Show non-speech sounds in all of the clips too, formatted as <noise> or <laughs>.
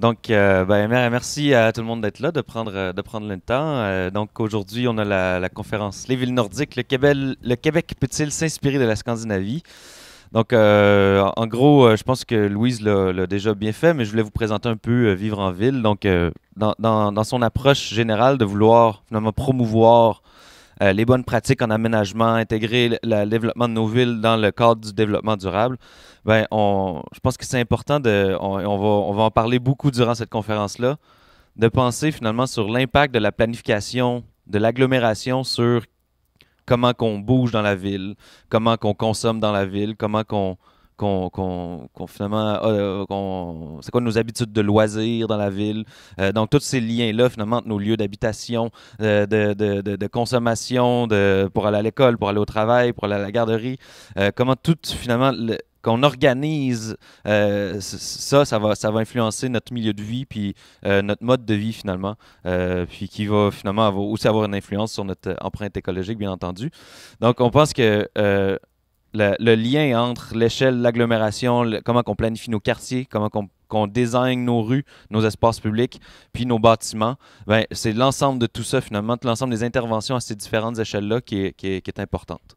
Donc, euh, ben, merci à tout le monde d'être là, de prendre, euh, de prendre le temps. Euh, donc, aujourd'hui, on a la, conférence Les villes nordiques. Le Québec, le Québec peut-il s'inspirer de la Scandinavie? Donc, en gros, je pense que Louise l'a déjà bien fait, mais je voulais vous présenter un peu Vivre en ville. Donc, dans, dans, son approche générale de vouloir finalement promouvoir euh, les bonnes pratiques en aménagement, intégrer le, développement de nos villes dans le cadre du développement durable, ben, on, je pense que c'est important, de, on, va, on va en parler beaucoup durant cette conférence-là, de penser finalement sur l'impact de la planification, de l'agglomération sur comment qu'on bouge dans la ville, comment qu'on consomme dans la ville, comment qu'on qu'on finalement euh, c'est quoi nos habitudes de loisirs dans la ville euh, donc tous ces liens là finalement entre nos lieux d'habitation euh, de, consommation de pour aller à l'école pour aller au travail pour aller à la garderie comment tout finalement qu'on organise ça, ça va, ça va influencer notre milieu de vie, puis notre mode de vie finalement, puis qui va finalement aussi avoir une influence sur notre empreinte écologique, bien entendu. Donc, on pense que le, lien entre l'échelle, l'agglomération, comment on planifie nos quartiers, comment on qu'on désigne nos rues, nos espaces publics, puis nos bâtiments, ben, c'est l'ensemble de tout ça, finalement, l'ensemble des interventions à ces différentes échelles-là qui qui, qui est importante.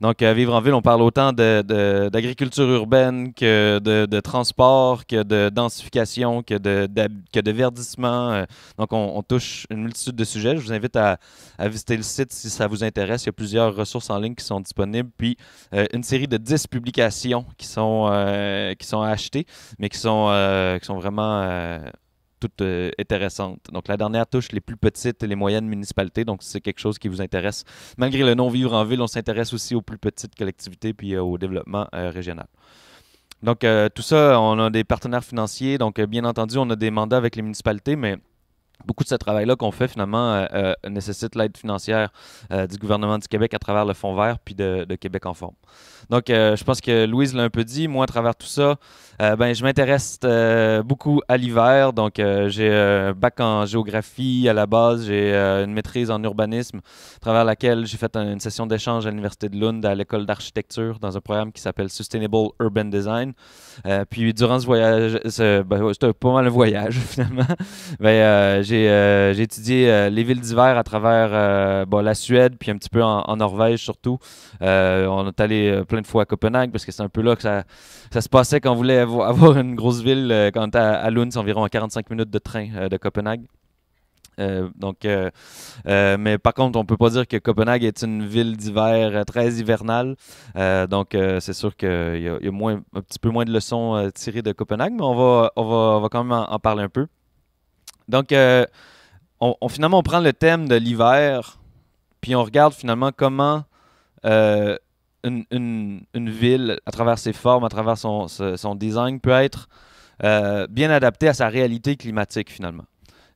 Donc, à euh, Vivre en ville, on parle autant d'agriculture urbaine que de, transport, que de densification, que de, verdissement. Euh. Donc, on, touche une multitude de sujets. Je vous invite à, visiter le site si ça vous intéresse. Il y a plusieurs ressources en ligne qui sont disponibles, puis euh, une série de 10 publications qui sont, qui sont achetées, mais qui sont, qui sont vraiment toutes intéressante. Euh, intéressantes. Donc, la dernière touche les plus petites et les moyennes municipalités. Donc, c'est quelque chose qui vous intéresse. Malgré le non-vivre en ville, on s'intéresse aussi aux plus petites collectivités puis euh, au développement euh, régional. Donc, tout ça, on a des partenaires financiers. Donc, bien entendu, on a des mandats avec les municipalités, mais Beaucoup de ce travail-là qu'on fait finalement euh, euh, nécessite l'aide financière euh, du gouvernement du Québec à travers le Fonds vert puis de, Québec en forme. Donc, je pense que Louise l'a un peu dit. Moi, à travers tout ça, ben, je m'intéresse beaucoup à l'hiver. Donc, j'ai un bac en géographie à la base. J'ai une maîtrise en urbanisme, à travers laquelle j'ai fait une session d'échange à l'Université de Lund, à l'école d'architecture, dans un programme qui s'appelle Sustainable Urban Design. puis, durant ce voyage, ben, c'était pas mal un voyage <laughs> finalement, ben, euh, j'ai, étudié euh, les villes d'hiver à travers euh, la Suède, puis un petit peu en, Norvège surtout. on est allé plein de fois à Copenhague parce que c'est un peu là que ça, se passait quand on voulait <laughs> avoir une grosse ville. Quand on était à, Lund, c'est environ 45 minutes de train de Copenhague. donc, mais par contre, on peut pas dire que Copenhague est une ville d'hiver très hivernale. donc, c'est sûr qu'il y a, un petit peu moins de leçons tirées de Copenhague, mais on va, va, quand même en parler un peu. Donc, euh, on, finalement, on prend le thème de l'hiver, puis on regarde finalement comment euh, une, ville, à travers ses formes, à travers son, design, peut être euh, bien adaptée à sa réalité climatique finalement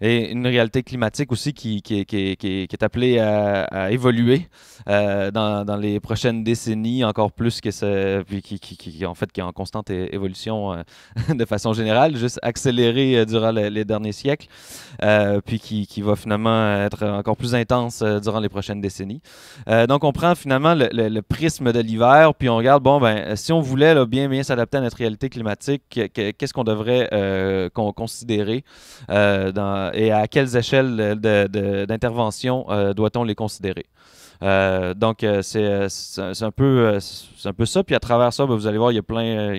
et une réalité climatique aussi qui, qui, qui, est appelée à, évoluer euh, dans, les prochaines décennies encore plus que ce, qui, en fait qui est en constante évolution euh, <laughs> de façon générale, juste accélérée euh, durant les derniers siècles, puis qui, va finalement être encore plus intense durant les prochaines décennies. donc on prend finalement le, prisme de l'hiver, puis on regarde bon ben si on voulait bien bien s'adapter à notre réalité climatique, qu'est-ce qu'on devrait qu'on considérer dans et à quelles échelles d'intervention euh, doit-on les considérer? Euh, donc, euh, c'est un, peu, un peu ça. Puis à travers ça, ben, vous allez voir, il y a plein.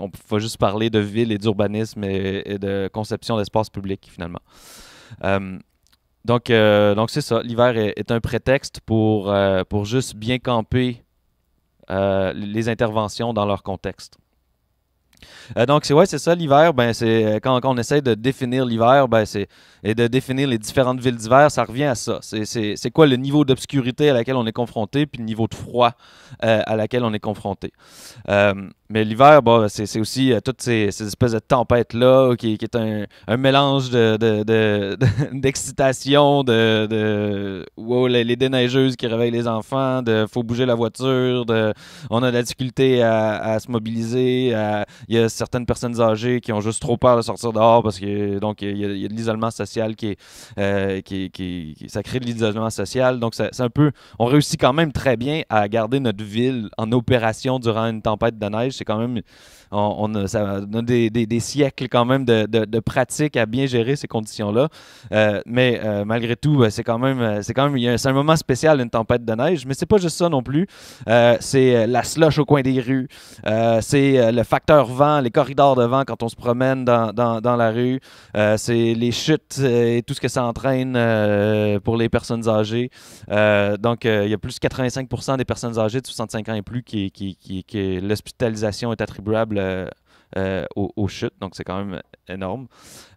on va juste parler de ville et d'urbanisme et, de conception d'espace public, finalement. donc, donc c'est ça. L'hiver est, un prétexte pour, pour juste bien camper les interventions dans leur contexte. Euh, donc, c'est ouais, c'est ça, l'hiver. Ben, c'est euh, quand, on essaie de définir l'hiver ben, et de définir les différentes villes d'hiver, ça revient à ça. C'est quoi le niveau d'obscurité à laquelle on est confronté, puis le niveau de froid euh, à laquelle on est confronté. Mais l'hiver, bah, c'est aussi euh, toutes ces, espèces de tempêtes-là qui, est un, mélange d'excitation, de, de, de, de <laughs> wow, les, déneigeuses qui réveillent les enfants, de faut bouger la voiture, de on a de la difficulté à, se mobiliser. Il y a certaines personnes âgées qui ont juste trop peur de sortir dehors parce que donc il y, a de l'isolement social euh, qui ça crée de l'isolement social. Donc c'est un peu, on réussit quand même très bien à garder notre ville en opération durant une tempête de neige c'est quand même on, a ça des, siècles quand même de, de, pratique à bien gérer ces conditions-là. Euh, mais euh, malgré tout, ben, c'est quand même, euh, c'est quand même, c'est un moment spécial, une tempête de neige. Mais c'est pas juste ça non plus. c'est la slush au coin des rues. c'est le facteur vent, les corridors de vent quand on se promène dans, la rue. c'est les chutes et tout ce que ça entraîne pour les personnes âgées. donc, il y a plus de 85 des personnes âgées de 65 ans et plus qui, qui, qui, qui l'hospitalisation est attribuable euh, euh, aux, chutes. Donc, c'est quand même énorme.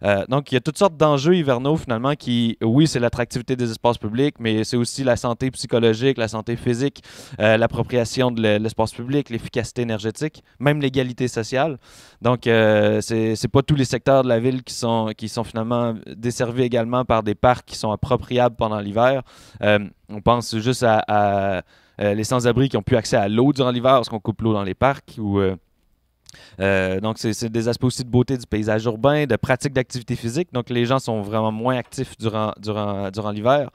Euh, donc, il y a toutes sortes d'enjeux hivernaux, finalement, qui, oui, c'est l'attractivité des espaces publics, mais c'est aussi la santé psychologique, la santé physique, l'appropriation de l'espace public, l'efficacité énergétique, même l'égalité sociale. Donc, c'est pas tous les secteurs de la ville qui sont, qui sont finalement desservis également par des parcs qui sont appropriables pendant l'hiver. on pense juste à, les sans-abri qui ont plus accès à l'eau durant l'hiver parce qu'on coupe l'eau dans les parcs ou euh, donc, c'est des aspects aussi de beauté du paysage urbain, de pratique d'activité physique. Donc, les gens sont vraiment moins actifs durant, durant, durant l'hiver.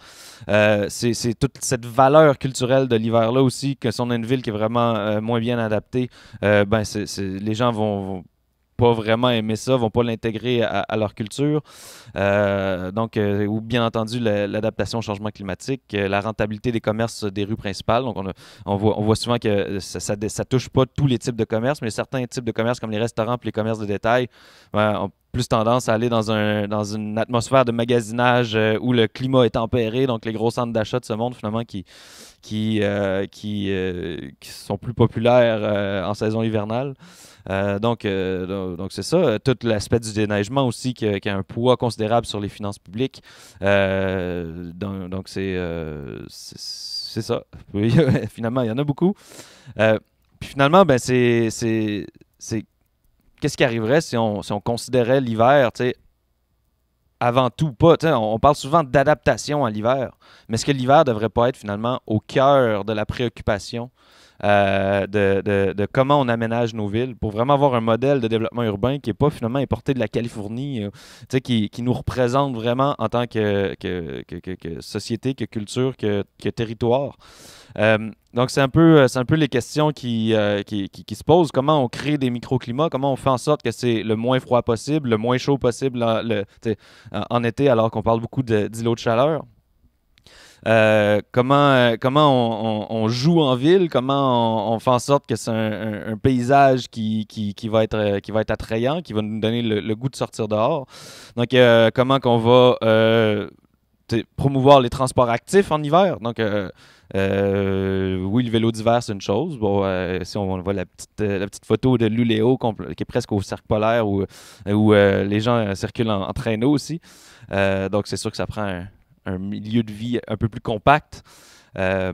Euh, c'est toute cette valeur culturelle de l'hiver-là aussi, que si on a une ville qui est vraiment euh, moins bien adaptée, ben, les gens vont pas vraiment aimer ça, vont pas l'intégrer à, leur culture. Euh, donc, euh, ou bien entendu l'adaptation au changement climatique, euh, la rentabilité des commerces des rues principales. Donc, on, voit, on voit, souvent que ça, ne touche pas tous les types de commerces, mais certains types de commerces comme les restaurants, puis les commerces de détail, ben, on plus tendance à aller dans, un, dans une atmosphère de magasinage euh, où le climat est tempéré. Donc, les gros centres d'achat de ce monde, finalement, qui, qui, euh, euh, qui, sont plus populaires en saison hivernale. donc, donc c'est ça. Tout l'aspect du déneigement aussi qui a, un poids considérable sur les finances publiques. donc, c'est c'est ça. <laughs> finalement, il y en a beaucoup. puis finalement, ben, c'est qu'est-ce qui arriverait si on, considérait l'hiver, tu avant tout pas. On, on parle souvent d'adaptation à l'hiver, mais est-ce que l'hiver devrait pas être finalement au cœur de la préoccupation euh, de, de, de, comment on aménage nos villes pour vraiment avoir un modèle de développement urbain qui n'est pas finalement importé de la Californie, euh, qui, qui, nous représente vraiment en tant que, que, que, société, que culture, que, territoire. Euh, donc, c'est un, peu, un peu les questions qui, qui, qui, se posent. Comment on crée des microclimats? Comment on fait en sorte que c'est le moins froid possible, le moins chaud possible en, en été, alors qu'on parle beaucoup d'îlots de, chaleur? Euh, comment, euh, comment on, joue en ville, comment on, fait en sorte que c'est un, paysage qui, va être, euh, qui va être attrayant, qui va nous donner le, goût de sortir dehors. Donc, comment qu'on va promouvoir les transports actifs en hiver. Donc, oui, le vélo d'hiver, c'est une chose. Bon, si on, voit la petite, photo de Luléo qui est presque au cercle polaire où, où les gens circulent en, en traîneau aussi. donc, c'est sûr que ça prend un, un milieu de vie un peu plus compact. Euh,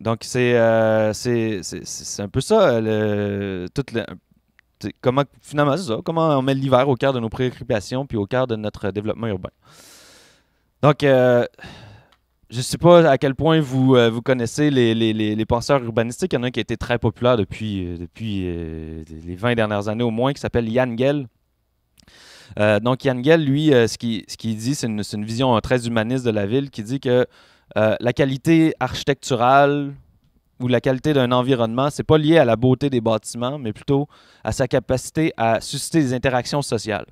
donc, euh, c'est un peu ça, euh, tout comment, finalement, c'est ça, comment on met l'hiver au cœur de nos préoccupations puis au cœur de notre développement urbain. Donc, je ne sais pas à quel point vous, vous connaissez les, penseurs urbanistiques. Il y en a un qui a été très populaire depuis, depuis les 20 dernières années au moins, qui s'appelle Yann Gell, euh, donc, Yann Gell, lui, euh, ce qu'il dit, c'est une, vision euh, très humaniste de la ville qui dit que la qualité architecturale ou la qualité d'un environnement, c'est pas lié à la beauté des bâtiments, mais plutôt à sa capacité à susciter des interactions sociales.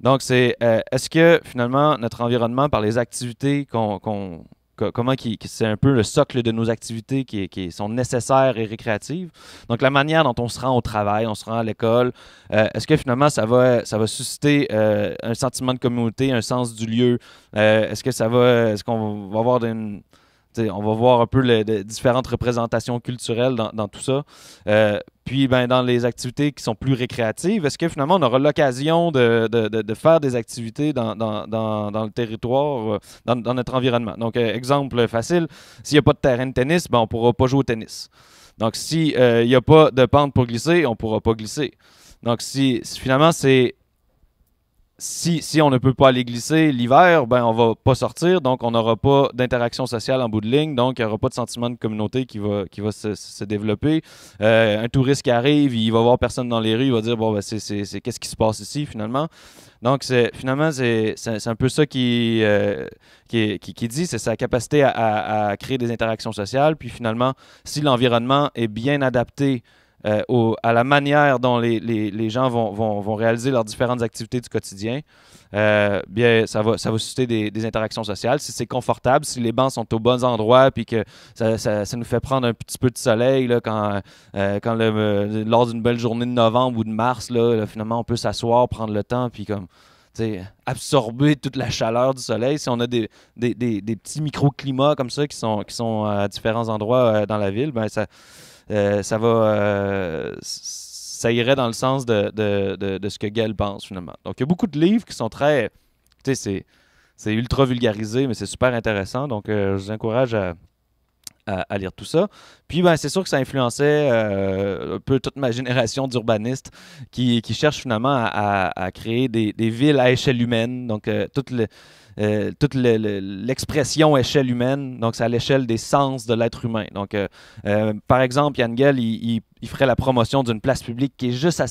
Donc, c'est est-ce que finalement notre environnement, par les activités qu'on comment qui, c'est un peu le socle de nos activités qui, qui, sont nécessaires et récréatives. Donc la manière dont on se rend au travail, on se rend à l'école, euh, est-ce que finalement ça va, ça va susciter euh, un sentiment de communauté, un sens du lieu? Euh, est-ce que ça va, est-ce qu'on va avoir une on va voir un peu les, différentes représentations culturelles dans, tout ça. Euh, puis, ben, dans les activités qui sont plus récréatives, est-ce que finalement on aura l'occasion de, faire des activités dans, le territoire, euh, dans, notre environnement? Donc, euh, exemple facile, s'il n'y a pas de terrain de tennis, ben, on ne pourra pas jouer au tennis. Donc, s'il n'y a pas de pente pour glisser, on ne pourra pas glisser. Donc, si, finalement, c'est si, on ne peut pas aller glisser l'hiver, ben on va pas sortir, donc on n'aura pas d'interaction sociale en bout de ligne, donc il n'y aura pas de sentiment de communauté qui va, qui va se, développer. Euh, un touriste qui arrive, il va voir personne dans les rues, il va dire bon ben, c'est qu'est-ce qui se passe ici finalement. Donc c'est finalement c'est un peu ça euh, qui, qui, dit, c'est sa capacité à, créer des interactions sociales. Puis finalement, si l'environnement est bien adapté euh, à la manière dont les, les, gens vont, vont, vont, réaliser leurs différentes activités du quotidien, euh, bien, ça va, ça va susciter des, interactions sociales. Si c'est confortable, si les bancs sont aux bons endroits, puis que ça, ça, nous fait prendre un petit peu de soleil là, quand, euh, quand le, lors d'une belle journée de novembre ou de mars, là, finalement, on peut s'asseoir, prendre le temps, puis comme absorber toute la chaleur du soleil. Si on a des, des, des, des petits microclimats comme ça qui sont, qui sont à différents endroits dans la ville, ben ça euh, ça va. Euh, ça irait dans le sens de, ce que Gale pense, finalement. Donc, il y a beaucoup de livres qui sont très. Tu sais, c'est ultra vulgarisé, mais c'est super intéressant. Donc, euh, je vous encourage à, lire tout ça. Puis ben, c'est sûr que ça influençait un peu toute ma génération d'urbanistes qui, qui cherchent finalement à, créer des, villes à échelle humaine. Donc toutes les euh, toute l'expression échelle humaine, donc c'est à l'échelle des sens de l'être humain. Donc, euh, euh, par exemple, Yangel, il, il, ferait la promotion d'une place publique qui est juste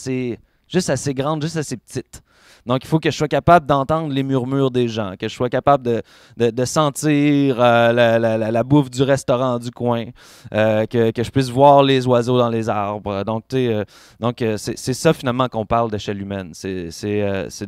juste assez grande, juste assez petite. Donc, il faut que je sois capable d'entendre les murmures des gens, que je sois capable de, sentir euh, la, bouffe du restaurant du coin, euh, que, je puisse voir les oiseaux dans les arbres. Donc, euh, donc c'est ça finalement qu'on parle d'échelle humaine. C'est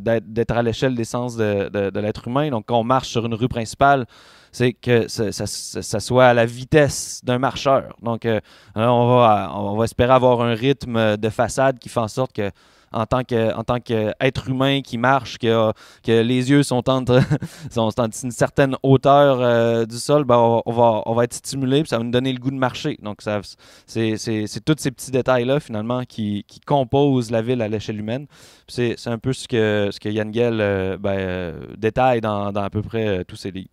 d'être à l'échelle des sens de, l'être humain. Donc, quand on marche sur une rue principale, c'est que ça, soit à la vitesse d'un marcheur. Donc, on, va, on va espérer avoir un rythme de façade qui fait en sorte que en tant que en tant qu'être humain qui marche, que que les yeux sont en <laughs> sont une certaine hauteur euh, du sol, ben, on, va, on va être stimulé, ça va nous donner le goût de marcher. Donc, ça, c'est, tous ces petits détails-là, finalement, qui, qui composent la ville à l'échelle humaine. C'est, un peu ce que, ce que Yann Gell euh, ben, euh, détaille dans, dans, à peu près tous ses livres.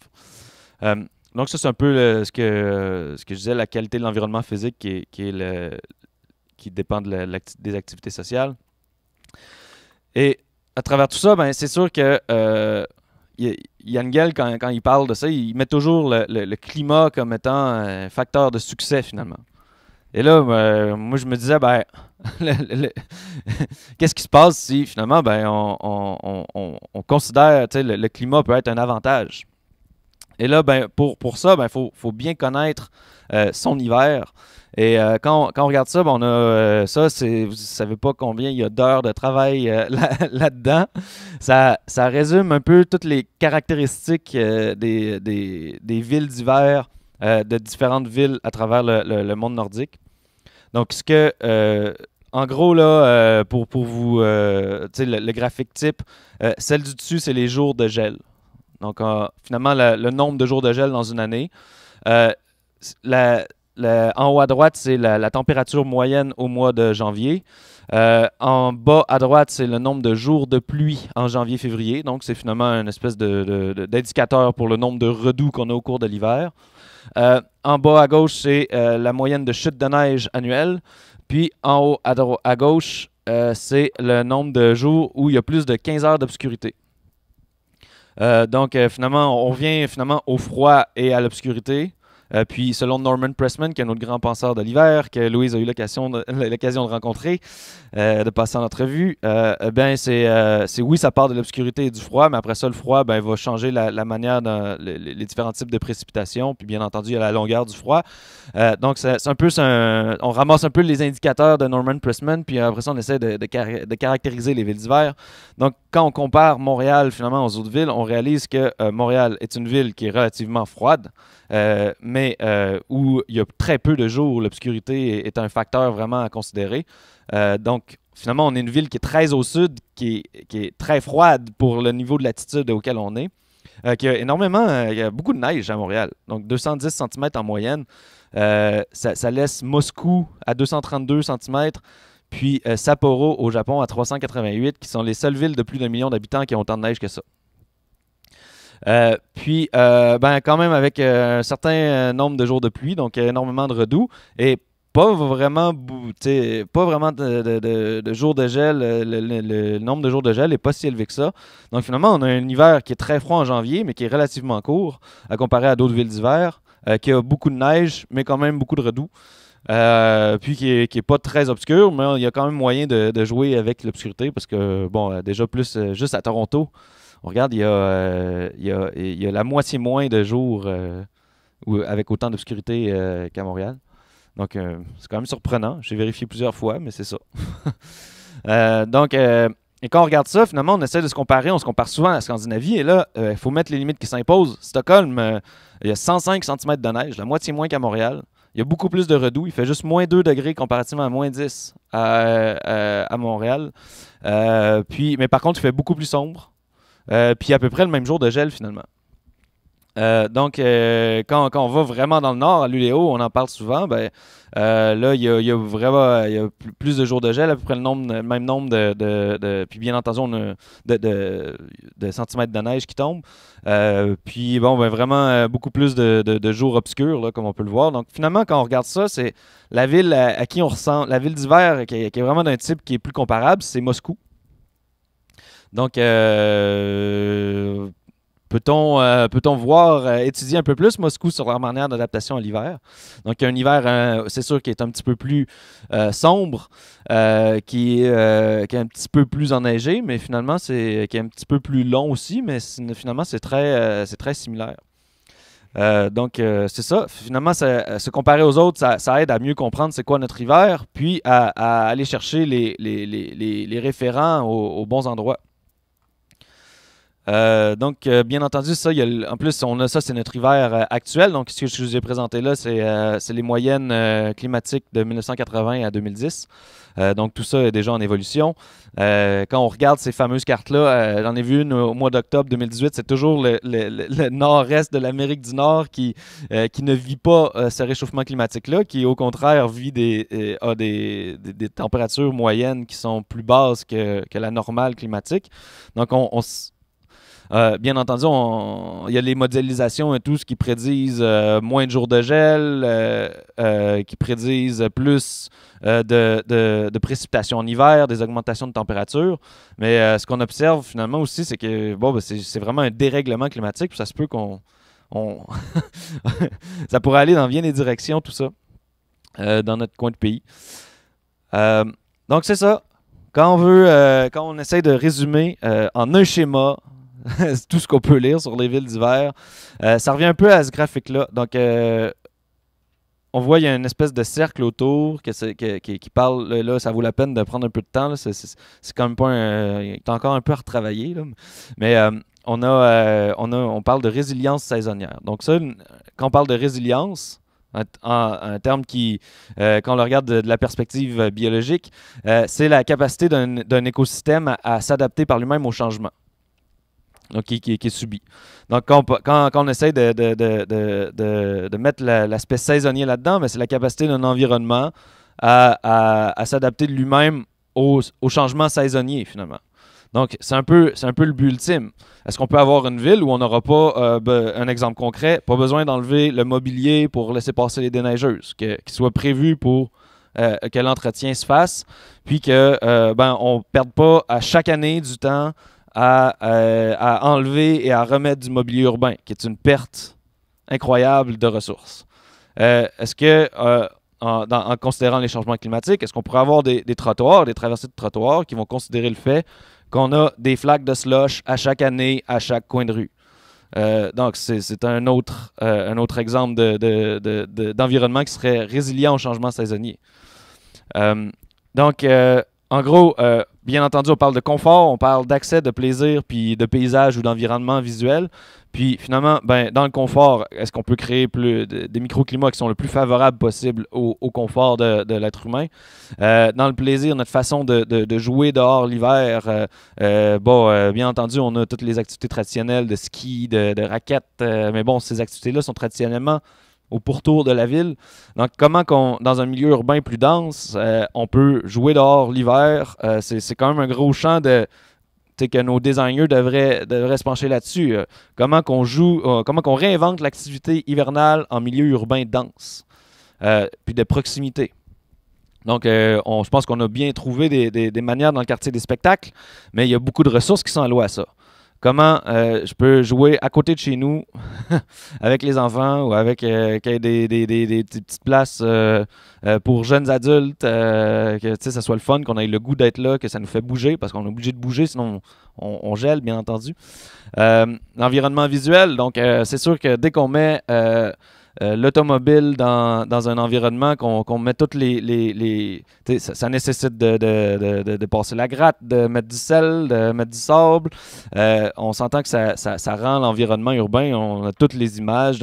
donc, ça, c'est un peu ce, que, ce que je disais, la qualité de l'environnement physique qui, qui, est le, qui dépend de des activités sociales. Et à travers tout ça, ben, c'est sûr que euh, Yangel, quand, il parle de ça, il met toujours le, climat comme étant un facteur de succès finalement. Et là, ben, moi, je me disais, ben, <laughs> <laughs> qu'est-ce qui se passe si finalement, ben, on, considère, le, le climat peut être un avantage. Et là, ben, pour, ça, il faut, bien connaître euh, son hiver. Et euh, quand, on, regarde ça, ben, on a euh, ça, vous ne savez pas combien il y a d'heures de travail euh, <laughs> là-dedans. ça, ça résume un peu toutes les caractéristiques des, villes d'hiver de différentes villes à travers le, monde nordique. Donc, ce que, en gros, là, pour, pour vous, le, graphique type, celle du dessus, c'est les jours de gel. Donc, finalement, le nombre de jours de gel dans une année. la, en haut à droite, c'est la, température moyenne au mois de janvier. Euh, en bas à droite, c'est le nombre de jours de pluie en janvier-février. Donc, c'est finalement une espèce d'indicateur de, pour le nombre de redoux qu'on a au cours de l'hiver. Euh, en bas à gauche, c'est euh, la moyenne de chute de neige annuelle. Puis en haut à, à gauche, c'est le nombre de jours où il y a plus de 15 heures d'obscurité. donc, finalement, on revient finalement au froid et à l'obscurité. Euh, puis, selon Norman Pressman, qui est notre grand penseur de l'hiver, que Louise a eu l'occasion de, <laughs> de rencontrer, euh, de passer en entrevue, euh, ben, c'est, oui, ça part de l'obscurité et du froid, mais après ça, le froid ben, va changer la, manière, de, les, différents types de précipitations. Puis, bien entendu, il y a la longueur du froid. donc, c'est, un peu, on ramasse un peu les indicateurs de Norman Pressman, puis après ça, on essaie de, de caractériser les villes d'hiver. Donc, quand on compare Montréal finalement aux autres villes, on réalise que Montréal est une ville qui est relativement froide, mais euh, où il y a très peu de jours, l'obscurité est un facteur vraiment à considérer. Euh, donc, finalement, on est une ville qui est très au sud, qui est, très froide pour le niveau de latitude auquel on est, euh, qui a énormément, il y a beaucoup de neige à Montréal, donc 210 cm en moyenne. Ça, ça, laisse Moscou à 232 cm, puis Sapporo au Japon à 388, qui sont les seules villes de plus d'un million d'habitants qui ont autant de neige que ça. Euh, puis, euh, ben, quand même, avec euh, un certain nombre de jours de pluie, donc énormément de redoux. Et pas vraiment, de, jours de gel, le, nombre de jours de gel n'est pas si élevé que ça. Donc finalement, on a un hiver qui est très froid en janvier, mais qui est relativement court, à comparer à d'autres villes d'hiver, qui a beaucoup de neige, mais quand même beaucoup de redoux. puis qui n'est est pas très obscur, mais il y a quand même moyen de, jouer avec l'obscurité, parce que, bon, déjà plus, juste à Toronto, on regarde, euh, il y, a, la moitié moins de jours euh, avec autant d'obscurité euh, qu'à Montréal. Donc, c'est quand même surprenant. J'ai vérifié plusieurs fois, mais c'est ça. <laughs> donc, et quand on regarde ça, finalement, on essaie de se comparer. On se compare souvent à la Scandinavie. Et là, il faut mettre les limites qui s'imposent. Stockholm, il y a 105 cm de neige, la moitié moins qu'à Montréal. Il y a beaucoup plus de redoux. Il fait juste moins 2 degrés comparativement à moins 10 à, Montréal. puis, mais par contre, il fait beaucoup plus sombre. Euh, puis à peu près le même jour de gel finalement. Euh, donc, euh, quand, on va vraiment dans le nord, à l'Uléo, on en parle souvent, ben, là, il y, a, vraiment plus de jours de gel, à peu près le même nombre de, de, Puis bien entendu, on a de, centimètres de neige qui tombent. puis bon, ben, vraiment beaucoup plus de, jours obscurs, comme on peut le voir. Donc finalement, quand on regarde ça, c'est la ville à, qui on ressent... la ville d'hiver qui, est vraiment d'un type qui est plus comparable, c'est Moscou. Donc, euh, euh, peut-on voir, euh, étudier un peu plus Moscou sur leur manière d'adaptation à l'hiver? Donc, un hiver, c'est sûr, qui est un petit peu plus sombre, qui, est un petit peu plus enneigé, mais finalement, c'est qui est un petit peu plus long aussi, mais finalement, c'est très, très similaire. donc, c'est ça. Finalement, se comparer aux autres, ça, aide à mieux comprendre c'est quoi notre hiver, puis à, aller chercher les, les, référents aux, bons endroits. Euh, donc, euh, bien entendu, ça, il y a, en plus, on a ça, c'est notre hiver euh, actuel. Donc, ce que je vous ai présenté là, c'est les moyennes climatiques de 1980 à 2010. donc, tout ça est déjà en évolution. quand on regarde ces fameuses cartes-là, j'en ai vu une au mois d'octobre 2018. C'est toujours le, nord-est de l'Amérique du Nord qui, qui ne vit pas ce réchauffement climatique-là, qui au contraire vit des, a des, des, températures moyennes qui sont plus basses que, la normale climatique. Donc, on, on euh, bien entendu, il y a les modélisations et tout ce qui prédisent euh, moins de jours de gel, euh, qui prédisent plus de, précipitations en hiver, des augmentations de température. Mais ce qu'on observe finalement aussi, c'est que bon, ben, c'est vraiment un dérèglement climatique. ça se peut qu'on. <laughs> ça pourrait aller dans bien des directions, tout ça, dans notre coin de pays. donc c'est ça. Quand on veut, quand on essaie de résumer en un schéma <laughs> tout ce qu'on peut lire sur les villes d'hiver. Euh, ça revient un peu à ce graphique-là. Donc, euh, on voit, qu'il y a une espèce de cercle autour qui, parle. Là, ça vaut la peine de prendre un peu de temps. C'est quand même pas Il est encore un peu à retravailler. Mais euh, on, a, on, parle de résilience saisonnière. Donc, ça, quand on parle de résilience, un, terme qui, quand on le regarde de, la perspective biologique, c'est la capacité d'un écosystème à s'adapter par lui-même au changement donc qui, est subi. Donc, quand, on, quand, essaie de, mettre l'aspect saisonnier là-dedans, c'est la capacité d'un environnement à, s'adapter de lui-même aux, changement changements saisonniers, finalement. Donc, c'est un, peu, le but ultime. Est-ce qu'on peut avoir une ville où on n'aura pas, euh, un exemple concret, pas besoin d'enlever le mobilier pour laisser passer les déneigeuses, qu'il soit prévu pour euh, que l'entretien se fasse, puis qu'on euh, ben, ne perde pas à chaque année du temps euh, à, enlever et à remettre du mobilier urbain, qui est une perte incroyable de ressources. Euh, est-ce que, euh, en, considérant les changements climatiques, est-ce qu'on pourrait avoir des, trottoirs, des traversées de trottoirs qui vont considérer le fait qu'on a des flaques de slush à chaque année, à chaque coin de rue? donc, c'est un, autre, un autre exemple d'environnement de, qui serait résilient au changement saisonnier. donc, en gros, euh, bien entendu, on parle de confort, on parle d'accès, de plaisir, puis de paysage ou d'environnement visuel. Puis finalement, ben, dans le confort, est-ce qu'on peut créer plus des microclimats qui sont le plus favorables possible au, confort de, l'être humain? Euh, dans le plaisir, notre façon de, jouer dehors l'hiver, euh, bon, bien entendu, on a toutes les activités traditionnelles de ski, de, raquettes, mais bon, ces activités-là sont traditionnellement au pourtour de la ville. Donc, comment qu'on, dans un milieu urbain plus dense, euh, on peut jouer dehors l'hiver. Euh, c'est, quand même un gros champ de que nos designers devraient, devraient se pencher là-dessus. Euh. comment qu'on joue, comment qu'on réinvente l'activité hivernale en milieu urbain dense, puis de proximité. Donc, je pense qu'on a bien trouvé des, des, manières dans le quartier des spectacles, mais il y a beaucoup de ressources qui sont allouées à ça comment euh, je peux jouer à côté de chez nous <laughs> avec les enfants ou avec euh, des, petites places euh, pour jeunes adultes, que ça soit le fun, qu'on ait le goût d'être là, que ça nous fait bouger parce qu'on est obligé de bouger, sinon on, on gèle, bien entendu. L'environnement visuel, donc c'est sûr que dès qu'on met euh, l'automobile dans, un environnement qu'on met toutes les. les, ça, nécessite de, de, passer la gratte, de mettre du sel, de mettre du sable. Euh, on s'entend que ça, rend l'environnement urbain. On a toutes les images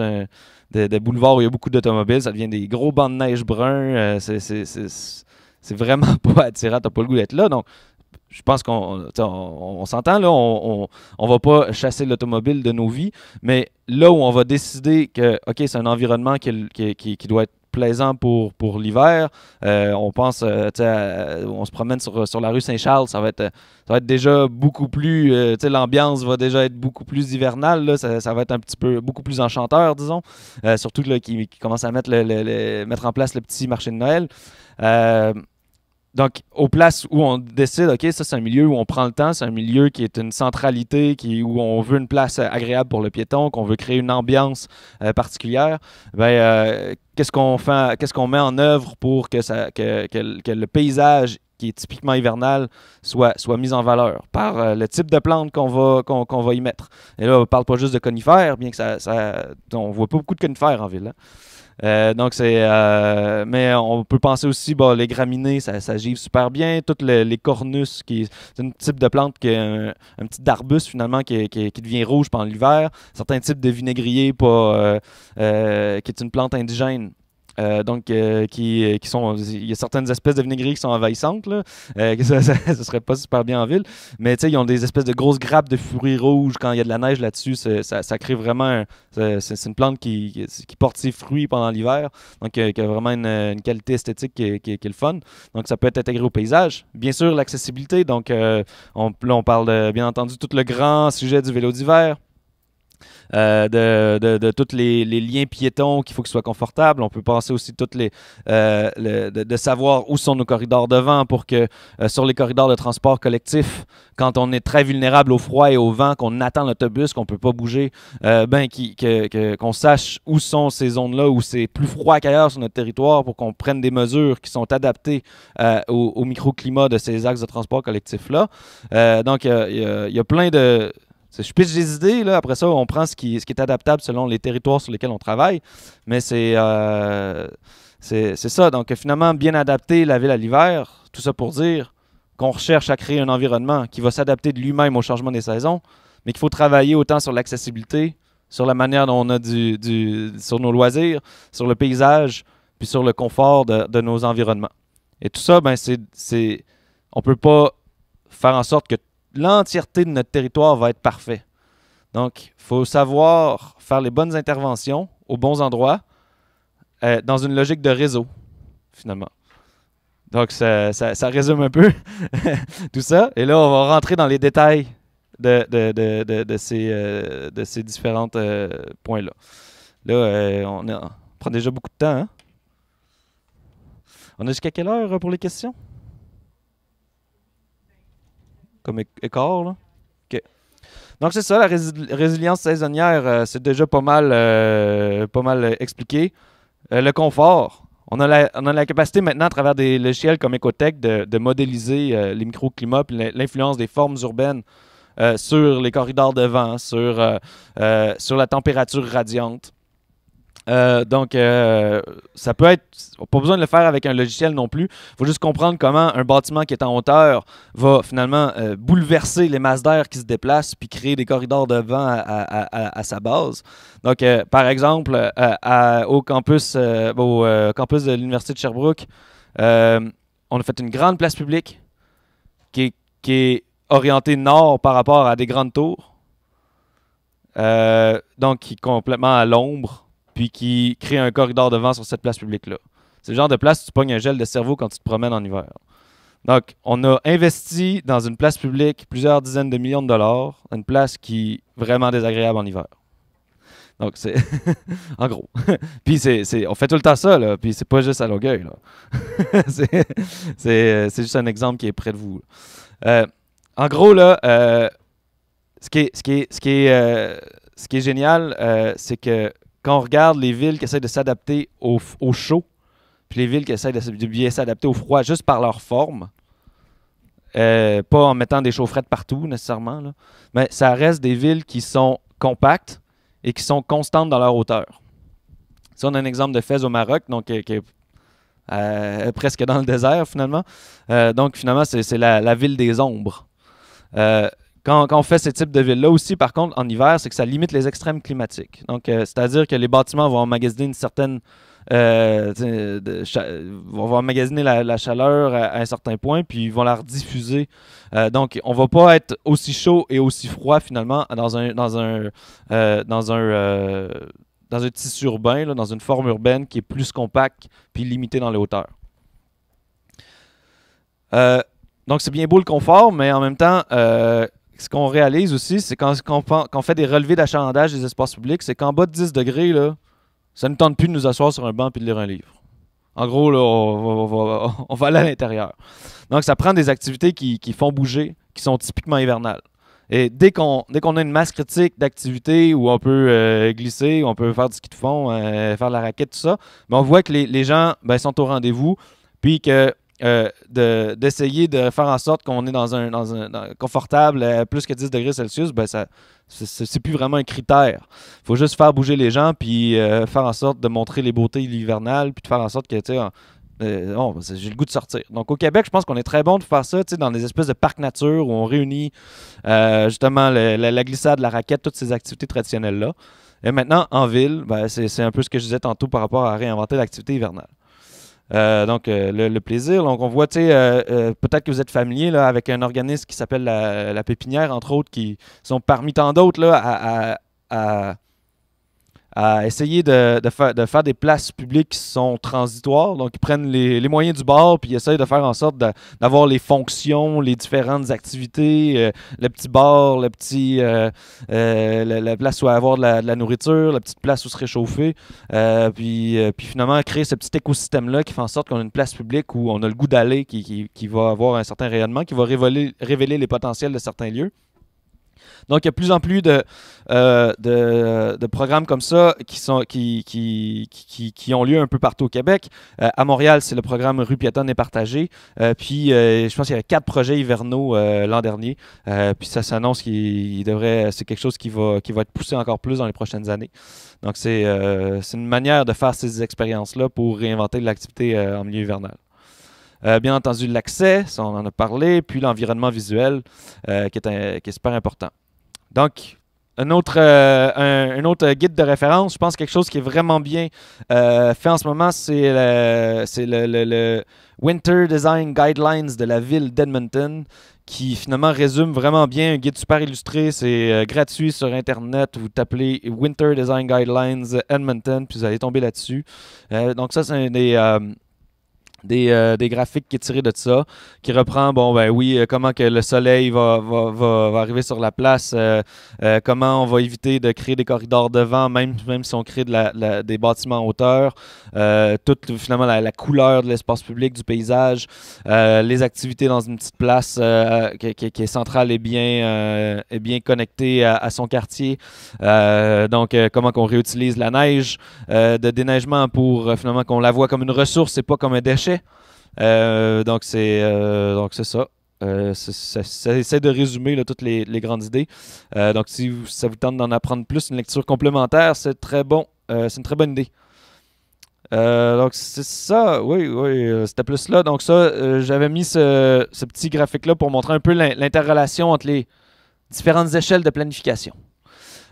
des boulevards où il y a beaucoup d'automobiles. Ça devient des gros bancs de neige bruns. Euh, c'est vraiment <laughs> pas attirant. T'as pas le goût d'être là. Donc, je pense qu'on s'entend, là, on ne va pas chasser l'automobile de nos vies, mais là où on va décider que, OK, c'est un environnement qui, doit être plaisant pour, pour l'hiver. Euh, on pense, euh, on se promène sur, la rue Saint-Charles, ça va être, ça va être déjà beaucoup plus, euh, l'ambiance va déjà être beaucoup plus hivernale, ça, va être un petit peu, beaucoup plus enchanteur, disons. surtout qui, qui commence à mettre, mettre en place le petit marché de Noël. Donc, aux places où on décide, OK, ça c'est un milieu où on prend le temps, c'est un milieu qui est une centralité, où on veut une place euh, agréable pour le piéton, qu'on veut créer une ambiance euh, particulière, ben, euh, qu'est-ce qu'on fait, qu'est-ce qu'on met en œuvre pour que, le paysage qui est typiquement hivernal soit, mis en valeur par le type de plantes qu'on va, qu'on, va y mettre. Et là, on ne parle pas juste de conifères, bien que ça, on ne voit pas beaucoup de conifères en ville. Hein. Euh, donc c'est, euh, mais on peut penser aussi, les graminées, ça, ça give super bien. Toutes les, cornus, c'est un type de plante un, petit arbuste finalement qui, devient rouge pendant l'hiver. Certains types de vinaigriers, euh, qui est une plante indigène euh, donc, euh, euh, qui, sont. Il y a certaines espèces de vinaigris qui sont envahissantes, là, euh, <laughs> ça, ne serait pas super bien en ville. Mais tu sais, ils ont des espèces de grosses grappes de fruits rouges quand il y a de la neige là-dessus. Ça, crée vraiment. C'est une plante qui, porte ses fruits pendant l'hiver, donc qui a vraiment une, qualité esthétique qui est, le fun. Donc, ça peut être intégré au paysage. Bien sûr, l'accessibilité. Donc, on, là, on parle bien entendu tout le grand sujet du vélo d'hiver. Euh, de, de, tous les, liens piétons qu'il faut qu'ils soient confortables. On peut penser aussi toutes les, euh, de, savoir où sont nos corridors de vent pour que euh, sur les corridors de transport collectif, quand on est très vulnérable au froid et au vent, qu'on attend l'autobus, qu'on ne peut pas bouger, ben, qu'on sache où sont ces zones-là où c'est plus froid qu'ailleurs sur notre territoire pour qu'on prenne des mesures qui sont adaptées au, microclimat de ces axes de transport collectif-là. donc, il y a plein de je pisse des idées, là. après ça, on prend ce qui, ce qui est adaptable selon les territoires sur lesquels on travaille. Mais c'est euh, ça. Donc, finalement, bien adapter la ville à l'hiver, tout ça pour dire qu'on recherche à créer un environnement qui va s'adapter de lui-même au changement des saisons, mais qu'il faut travailler autant sur l'accessibilité, sur la manière dont on a du, sur nos loisirs, sur le paysage, puis sur le confort de, nos environnements. Et tout ça, ben, c'est, on peut pas faire en sorte que l'entièreté de notre territoire va être parfait. Donc, il faut savoir faire les bonnes interventions aux bons endroits euh, dans une logique de réseau, finalement. Donc, ça, résume un peu <laughs> tout ça. Et là, on va rentrer dans les détails de, ces, euh, différents euh, points-là. Là, on, prend déjà beaucoup de temps. Hein? On est jusqu'à quelle heure pour les questions? comme écart. Donc c'est ça, la résilience saisonnière, euh, c'est déjà pas mal, euh, pas mal euh, expliqué. le confort. On a, la, on a la capacité maintenant, à travers des logiciels comme Ecotech, de, modéliser les microclimats et l'influence des formes urbaines sur les corridors de vent, sur, sur la température radiante. Euh, donc, euh, ça peut être. pas besoin de le faire avec un logiciel non plus. Il faut juste comprendre comment un bâtiment qui est en hauteur va finalement euh, bouleverser les masses d'air qui se déplacent puis créer des corridors de vent à, sa base. Donc, par exemple, au campus, au, campus de l'Université de Sherbrooke, on a fait une grande place publique qui est, qui est orientée nord par rapport à des grandes tours. donc, qui complètement à l'ombre puis qui crée un corridor de vent sur cette place publique-là. C'est le genre de place où tu pognes un gel de cerveau quand tu te promènes en hiver. Donc, on a investi dans une place publique plusieurs dizaines de millions de dollars, une place qui est vraiment désagréable en hiver. Donc, c'est. <laughs> en gros. <laughs> puis, c'est, on fait tout le temps ça, là. Puis, c'est pas juste à Longueuil, là. <laughs> Euh, c'est, juste un exemple qui est près de vous. Euh, en gros, là, euh, ce qui ce qui ce qui ce qui est génial, c'est que quand on regarde les villes qui essaient de s'adapter au, chaud, puis les villes qui essaient de, bien s'adapter au froid juste par leur forme, euh, pas en mettant des chaufferettes partout nécessairement, mais ça reste des villes qui sont compactes et qui sont constantes dans leur hauteur. Ça, on a un exemple de Fès au Maroc, donc, euh, qui est euh, presque dans le désert finalement. donc finalement, c'est la, ville des ombres. Quand, on fait ce type de ville-là aussi, par contre, en hiver, c'est que ça limite les extrêmes climatiques. Donc, euh, c'est-à-dire que les bâtiments vont emmagasiner une certaine. Euh, la, chaleur à, un certain point, puis ils vont la rediffuser. Euh, donc, on va pas être aussi chaud et aussi froid, finalement, dans un. Dans un, dans un dans un tissu urbain, dans une forme urbaine qui est plus compacte puis limitée dans les hauteurs. donc, c'est bien beau le confort, mais en même temps, ce qu'on réalise aussi, c'est quand, on fait des relevés d'achalandage des espaces publics, c'est qu'en bas de 10 degrés, là, ça ne tente plus de nous asseoir sur un banc et de lire un livre. En gros, on, va, aller à l'intérieur. Donc, ça prend des activités qui, font bouger, qui sont typiquement hivernales. Et dès qu'on a une masse critique d'activités où on peut euh, glisser, on peut faire du ski de fond, euh, faire de la raquette, tout ça, mais ben, on voit que les, gens ben, sont au rendez-vous, puis que euh, d'essayer de, faire en sorte qu'on est dans un, confortable à plus que 10 degrés Celsius, ben ça c'est plus vraiment un critère. Il faut juste faire bouger les gens, puis euh, faire en sorte de montrer les beautés hivernales, puis de faire en sorte que, tu sais, euh, j'ai le goût de sortir. Donc au Québec, je pense qu'on est très bon de faire ça, dans des espèces de parcs nature où on réunit justement la, glissade, la raquette, toutes ces activités traditionnelles-là. Et maintenant, en ville, ben, c'est un peu ce que je disais tantôt par rapport à réinventer l'activité hivernale. Euh, donc, euh, le, plaisir. Donc, on voit, tu euh, peut-être que vous êtes familier avec un organisme qui s'appelle la, Pépinière, entre autres, qui sont parmi tant d'autres à à essayer de, faire des places publiques qui sont transitoires. Donc, ils prennent les, moyens du bord, puis ils essayent de faire en sorte d'avoir les fonctions, les différentes activités, euh, le petit bar, le petit, euh, euh, la, place où avoir de la, de la, nourriture, la petite place où se réchauffer. puis, puis finalement, créer ce petit écosystème-là qui fait en sorte qu'on a une place publique où on a le goût d'aller, qui, va avoir un certain rayonnement, qui va révéler, révéler les potentiels de certains lieux. Donc, il y a de plus en plus de, euh, programmes comme ça qui, ont lieu un peu partout au Québec. Euh, à Montréal, c'est le programme Rue piétonne est partagé. Euh, puis, je pense qu'il y avait quatre projets hivernaux l'an dernier. puis, ça s'annonce qu'il devrait, c'est quelque chose qui va, être poussé encore plus dans les prochaines années. Donc, c'est une manière de faire ces expériences-là pour réinventer l'activité en milieu hivernal. bien entendu, l'accès, ça on en a parlé, puis l'environnement visuel, qui est super important. Donc, euh, un autre, guide de référence, je pense quelque chose qui est vraiment bien euh, fait en ce moment, c'est euh, le, Winter Design Guidelines de la ville d'Edmonton, qui finalement résume vraiment bien un guide super illustré. C'est gratuit sur Internet. Vous tapez Winter Design Guidelines Edmonton, puis vous allez tomber là-dessus. donc ça, c'est un des des, euh, des, graphiques qui est tiré de ça, qui reprend, bon, ben oui, euh, comment que le soleil va, va, va, arriver sur la place, euh, comment on va éviter de créer des corridors de vent, même, même si on crée de la, des bâtiments en hauteur, toute finalement la, couleur de l'espace public, du paysage, les activités dans une petite place qui, qui, est centrale et bien, et bien connectée à, à son quartier. donc, comment qu'on réutilise la neige de déneigement pour finalement qu'on la voit comme une ressource et pas comme un déchet euh, donc, c'est euh, donc ça. ça, euh, essaie de résumer toutes les, grandes idées. donc, si ça vous tente d'en apprendre plus, une lecture complémentaire, c'est très bon. c'est une très bonne idée. donc, c'est ça. Oui, oui, c'était plus là. Donc, ça, j'avais mis ce petit graphique-là pour montrer un peu l'interrelation entre les différentes échelles de planification.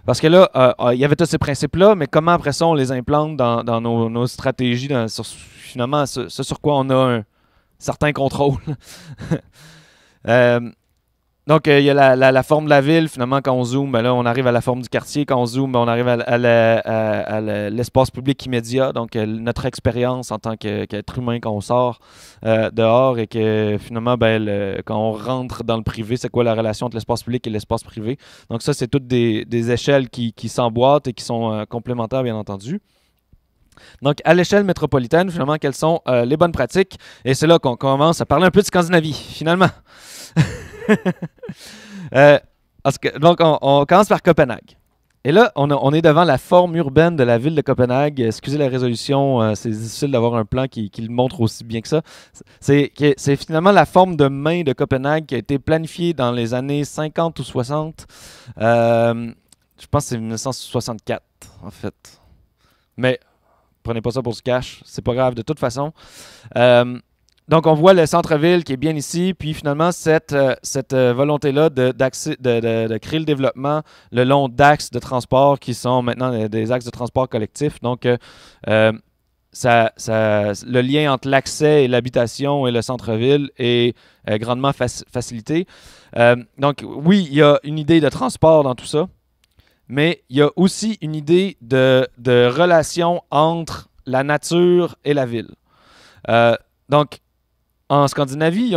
Parce que là, euh, euh, il y avait tous ces principes-là, mais comment après ça on les implante dans, nos, stratégies, finalement, ce, sur quoi on a un certain contrôle. <laughs> Euh, donc, euh, il y a la, forme de la ville. Finalement, quand on zoome, ben là, on arrive à la forme du quartier. Quand on zoome, ben, on arrive à, l'espace public immédiat. Donc, euh, notre expérience en tant qu'être humain quand on sort euh, dehors et que finalement, ben, quand on rentre dans le privé, c'est quoi la relation entre l'espace public et l'espace privé. Donc, ça, c'est toutes des, échelles qui s'emboîtent et qui sont complémentaires, bien entendu. Donc, à l'échelle métropolitaine, finalement, quelles sont les bonnes pratiques? Et c'est là qu'on commence à parler un peu de Scandinavie, finalement. Euh, donc, on, commence par Copenhague. Et là, on, est devant la forme urbaine de la ville de Copenhague. Excusez la résolution, euh, c'est difficile d'avoir un plan qui, le montre aussi bien que ça. C'est, finalement la forme de main de Copenhague qui a été planifiée dans les années 50 ou 60. Euh, je pense que c'est 1964, en fait. Mais prenez pas ça pour se cash, c'est pas grave de toute façon. Donc, on voit le centre-ville qui est bien ici, puis finalement, cette, euh, cette euh, volonté-là de, de, de, créer le développement le long d'axes de transport qui sont maintenant des axes de transport collectif. Donc, euh, ça, le lien entre l'accès et l'habitation et le centre-ville est grandement facilité. donc, oui, il y a une idée de transport dans tout ça, mais il y a aussi une idée de, relation entre la nature et la ville. donc, en Scandinavie, ils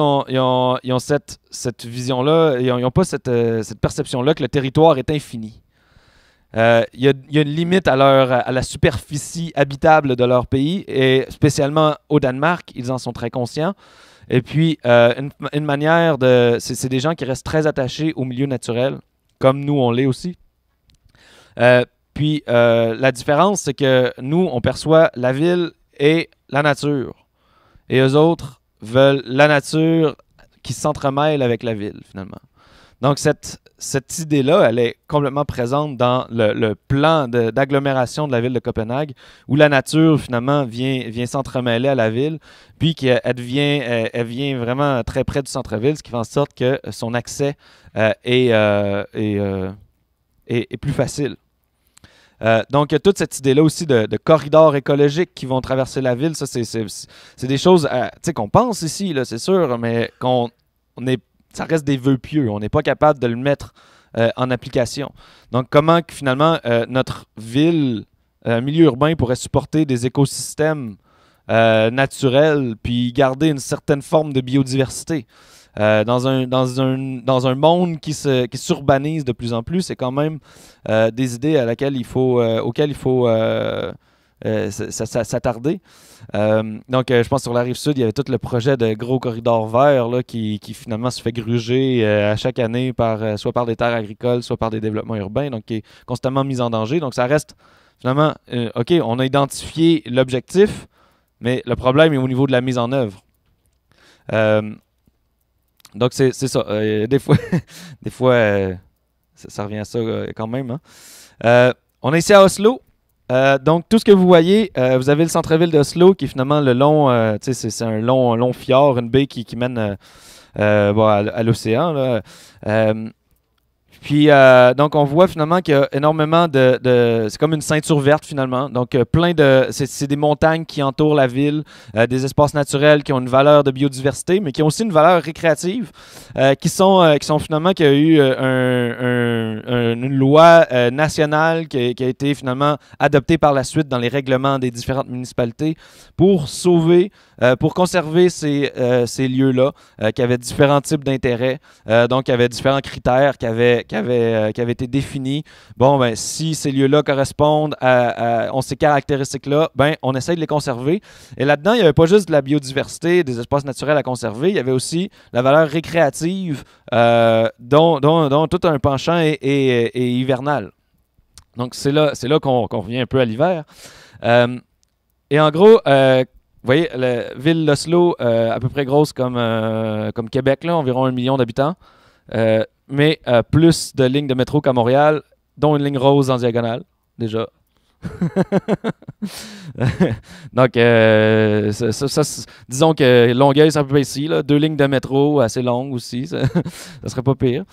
ont, cette, cette vision-là, ils n'ont pas euh, cette, perception-là que le territoire est infini. Euh, il y, a, une limite à, leur, à la superficie habitable de leur pays, et spécialement au Danemark, ils en sont très conscients. Et puis, euh, une, une, manière de. C'est des gens qui restent très attachés au milieu naturel, comme nous, on l'est aussi. puis, la différence, c'est que nous, on perçoit la ville et la nature. Et eux autres, veulent la nature qui s'entremêle avec la ville, finalement. Donc, cette, idée-là, elle est complètement présente dans le, plan d'agglomération de, la ville de Copenhague, où la nature, finalement, vient, vient s'entremêler à la ville, puis qu'elle elle, vient vraiment très près du centre-ville, ce qui fait en sorte que son accès euh, euh, euh, est, plus facile. Euh, donc, toute cette idée-là aussi de, corridors écologiques qui vont traverser la ville. Ça, c'est des choses euh, qu'on pense ici, c'est sûr, mais ça reste des vœux pieux. On n'est pas capable de le mettre euh, en application. Donc, comment finalement notre ville, milieu urbain, pourrait supporter des écosystèmes naturels puis garder une certaine forme de biodiversité? Euh, dans, un, dans, un, dans un monde qui, se, qui s'urbanise de plus en plus, c'est quand même euh, des idées à laquelle il faut, euh, auxquelles il faut s'attarder. donc, je pense que sur la rive sud, il y avait tout le projet de gros corridors vert là, qui, finalement se fait gruger à chaque année, par, soit par des terres agricoles, soit par des développements urbains, donc qui est constamment mis en danger. Donc, ça reste finalement, OK, on a identifié l'objectif, mais le problème est au niveau de la mise en œuvre. Euh, donc, c'est ça. Euh, des fois, <laughs> des fois euh, ça, revient à ça euh, quand même. Hein. on est ici à Oslo. donc, tout ce que vous voyez, vous avez le centre-ville d'Oslo qui est finalement le long, c'est un long, long fjord, une baie qui, mène à, à l'océan. Puis, euh, donc, on voit finalement qu'il y a énormément de. c'est comme une ceinture verte, finalement. Donc, euh, plein de. C'est des montagnes qui entourent la ville, euh, des espaces naturels qui ont une valeur de biodiversité, mais qui ont aussi une valeur récréative, qui, sont, qui sont finalement. qui a eu une loi nationale qui a, été finalement adoptée par la suite dans les règlements des différentes municipalités pour sauver, pour conserver ces, ces lieux-là, qui avaient différents types d'intérêts, donc, qui avaient différents critères, qui avaient qui avait, euh, qui avait été défini. Bon, ben, si ces lieux-là correspondent à, ces caractéristiques-là, ben, on essaye de les conserver. Et là-dedans, il n'y avait pas juste de la biodiversité, des espaces naturels à conserver, il y avait aussi la valeur récréative, euh, dont, dont, dont, tout un penchant est, hivernal. Donc, c'est là, c'est là qu'on, qu revient un peu à l'hiver. Euh, et en gros, vous voyez, la ville d'Oslo, à peu près grosse comme, comme Québec, là, environ un million d'habitants mais euh, plus de lignes de métro qu'à Montréal, dont une ligne rose en diagonale, déjà. <laughs> Donc, euh, ça, ça, disons que Longueuil, c'est un peu ici. Là. Deux lignes de métro assez longues aussi, ça, ne <laughs> serait pas pire.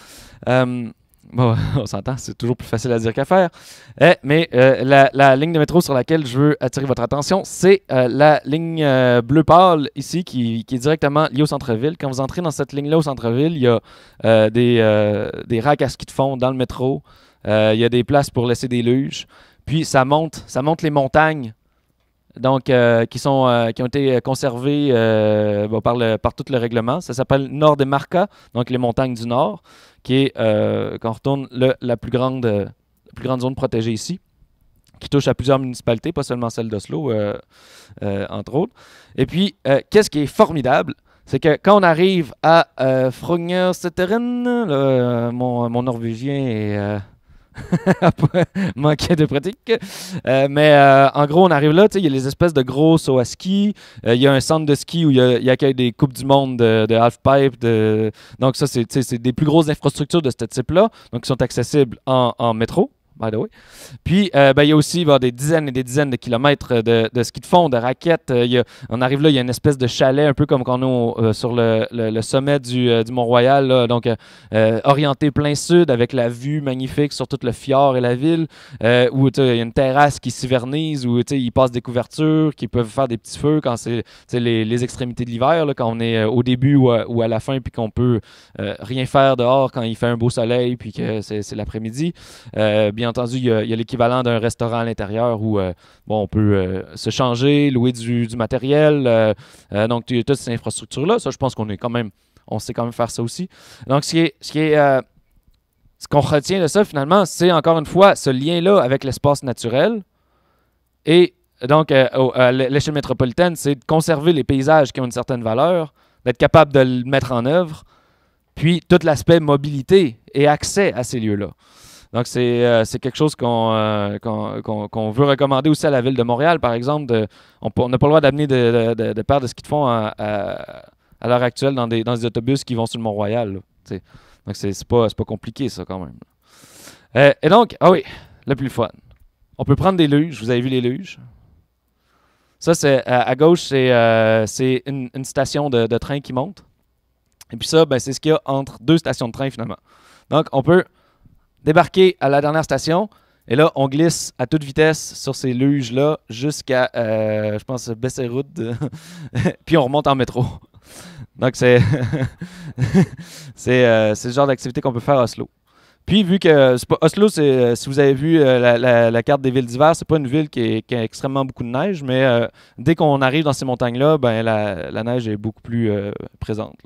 Euh, <laughs> on s'entend, c'est toujours plus facile à dire qu'à faire. Eh, mais euh, la, ligne de métro sur laquelle je veux attirer votre attention, c'est euh, la ligne euh, bleu pâle ici qui, est directement liée au centre-ville. Quand vous entrez dans cette ligne-là au centre-ville, il y a des, des, racks à ski de fond dans le métro. il y a des places pour laisser des luges. Puis ça monte, ça monte les montagnes donc, euh, qui, sont, euh, qui ont été conservés euh, par, par tout le règlement. Ça s'appelle Nord des Marca, donc les montagnes du Nord, qui est, quand on retourne, la, plus grande, plus grande zone protégée ici, qui touche à plusieurs municipalités, pas seulement celle d'Oslo, entre autres. Et puis, qu'est-ce qui est formidable? C'est que quand on arrive à Frogner, mon, mon Norvégien est <laughs> manquer de pratique. Euh, mais euh, en gros, on arrive là, il y a les espèces de gros sauts à ski. Euh, il y a un centre de ski où il y accueille des Coupes du Monde de, half-pipe. Donc, ça, c'est des plus grosses infrastructures de ce type-là, donc qui sont accessibles en métro by the Puis, euh, ben, il y a aussi ben, des dizaines et des dizaines de kilomètres de, de ski de fond, de raquettes. Euh, il y a, on arrive là, il y a une espèce de chalet, un peu comme quand on est euh, sur le, sommet du, Mont-Royal, donc orienté plein sud, avec la vue magnifique sur tout le fjord et la ville, où il y a une terrasse qui s'hivernise, où ils passent des couvertures, qui peuvent faire des petits feux quand c'est les, extrémités de l'hiver, quand on est au début ou à, la fin, puis qu'on peut rien faire dehors quand il fait un beau soleil, puis que mm. c'est l'après-midi. bien bien entendu, il y a, l'équivalent d'un restaurant à l'intérieur où euh, bon, on peut euh, se changer, louer du, matériel. Euh, donc, tu toutes ces infrastructures-là. Ça, je pense qu'on est quand même, on sait quand même faire ça aussi. Donc, ce ce qui ce qu'on retient de ça finalement, c'est encore une fois ce lien-là avec l'espace naturel. Et donc, à l'échelle métropolitaine, c'est de conserver les paysages qui ont une certaine valeur, d'être capable de le mettre en œuvre, puis tout l'aspect mobilité et accès à ces lieux-là. Donc, euh, c'est quelque chose euh, qu'on veut recommander aussi à la ville de Montréal, par exemple. on n'a pas le droit d'amener de, de, de, paires de ski de fond à, l'heure actuelle dans des, autobus qui vont sur le Mont-Royal. Donc, c'est pas, pas compliqué, ça, quand même. Euh, et donc, ah oui, le plus fun. On peut prendre des luges. Vous avez vu les luges? Ça, c'est à, gauche, c'est une, station de, train qui monte. Et puis ça, ben, c'est ce qu'il y a entre deux stations de train, finalement. Donc, on peut débarquer à la dernière station. Et là, on glisse à toute vitesse sur ces luges-là jusqu'à, euh, je pense, Besserud. <laughs> Puis on remonte en métro. Donc, c'est <laughs> c'est euh, genre d'activité qu'on peut faire à Oslo. Puis, vu que Oslo, euh, si vous avez vu la, carte des villes d'hiver, c'est pas une ville qui, a extrêmement beaucoup de neige, mais dès qu'on arrive dans ces montagnes-là, ben, la, neige est beaucoup plus présente.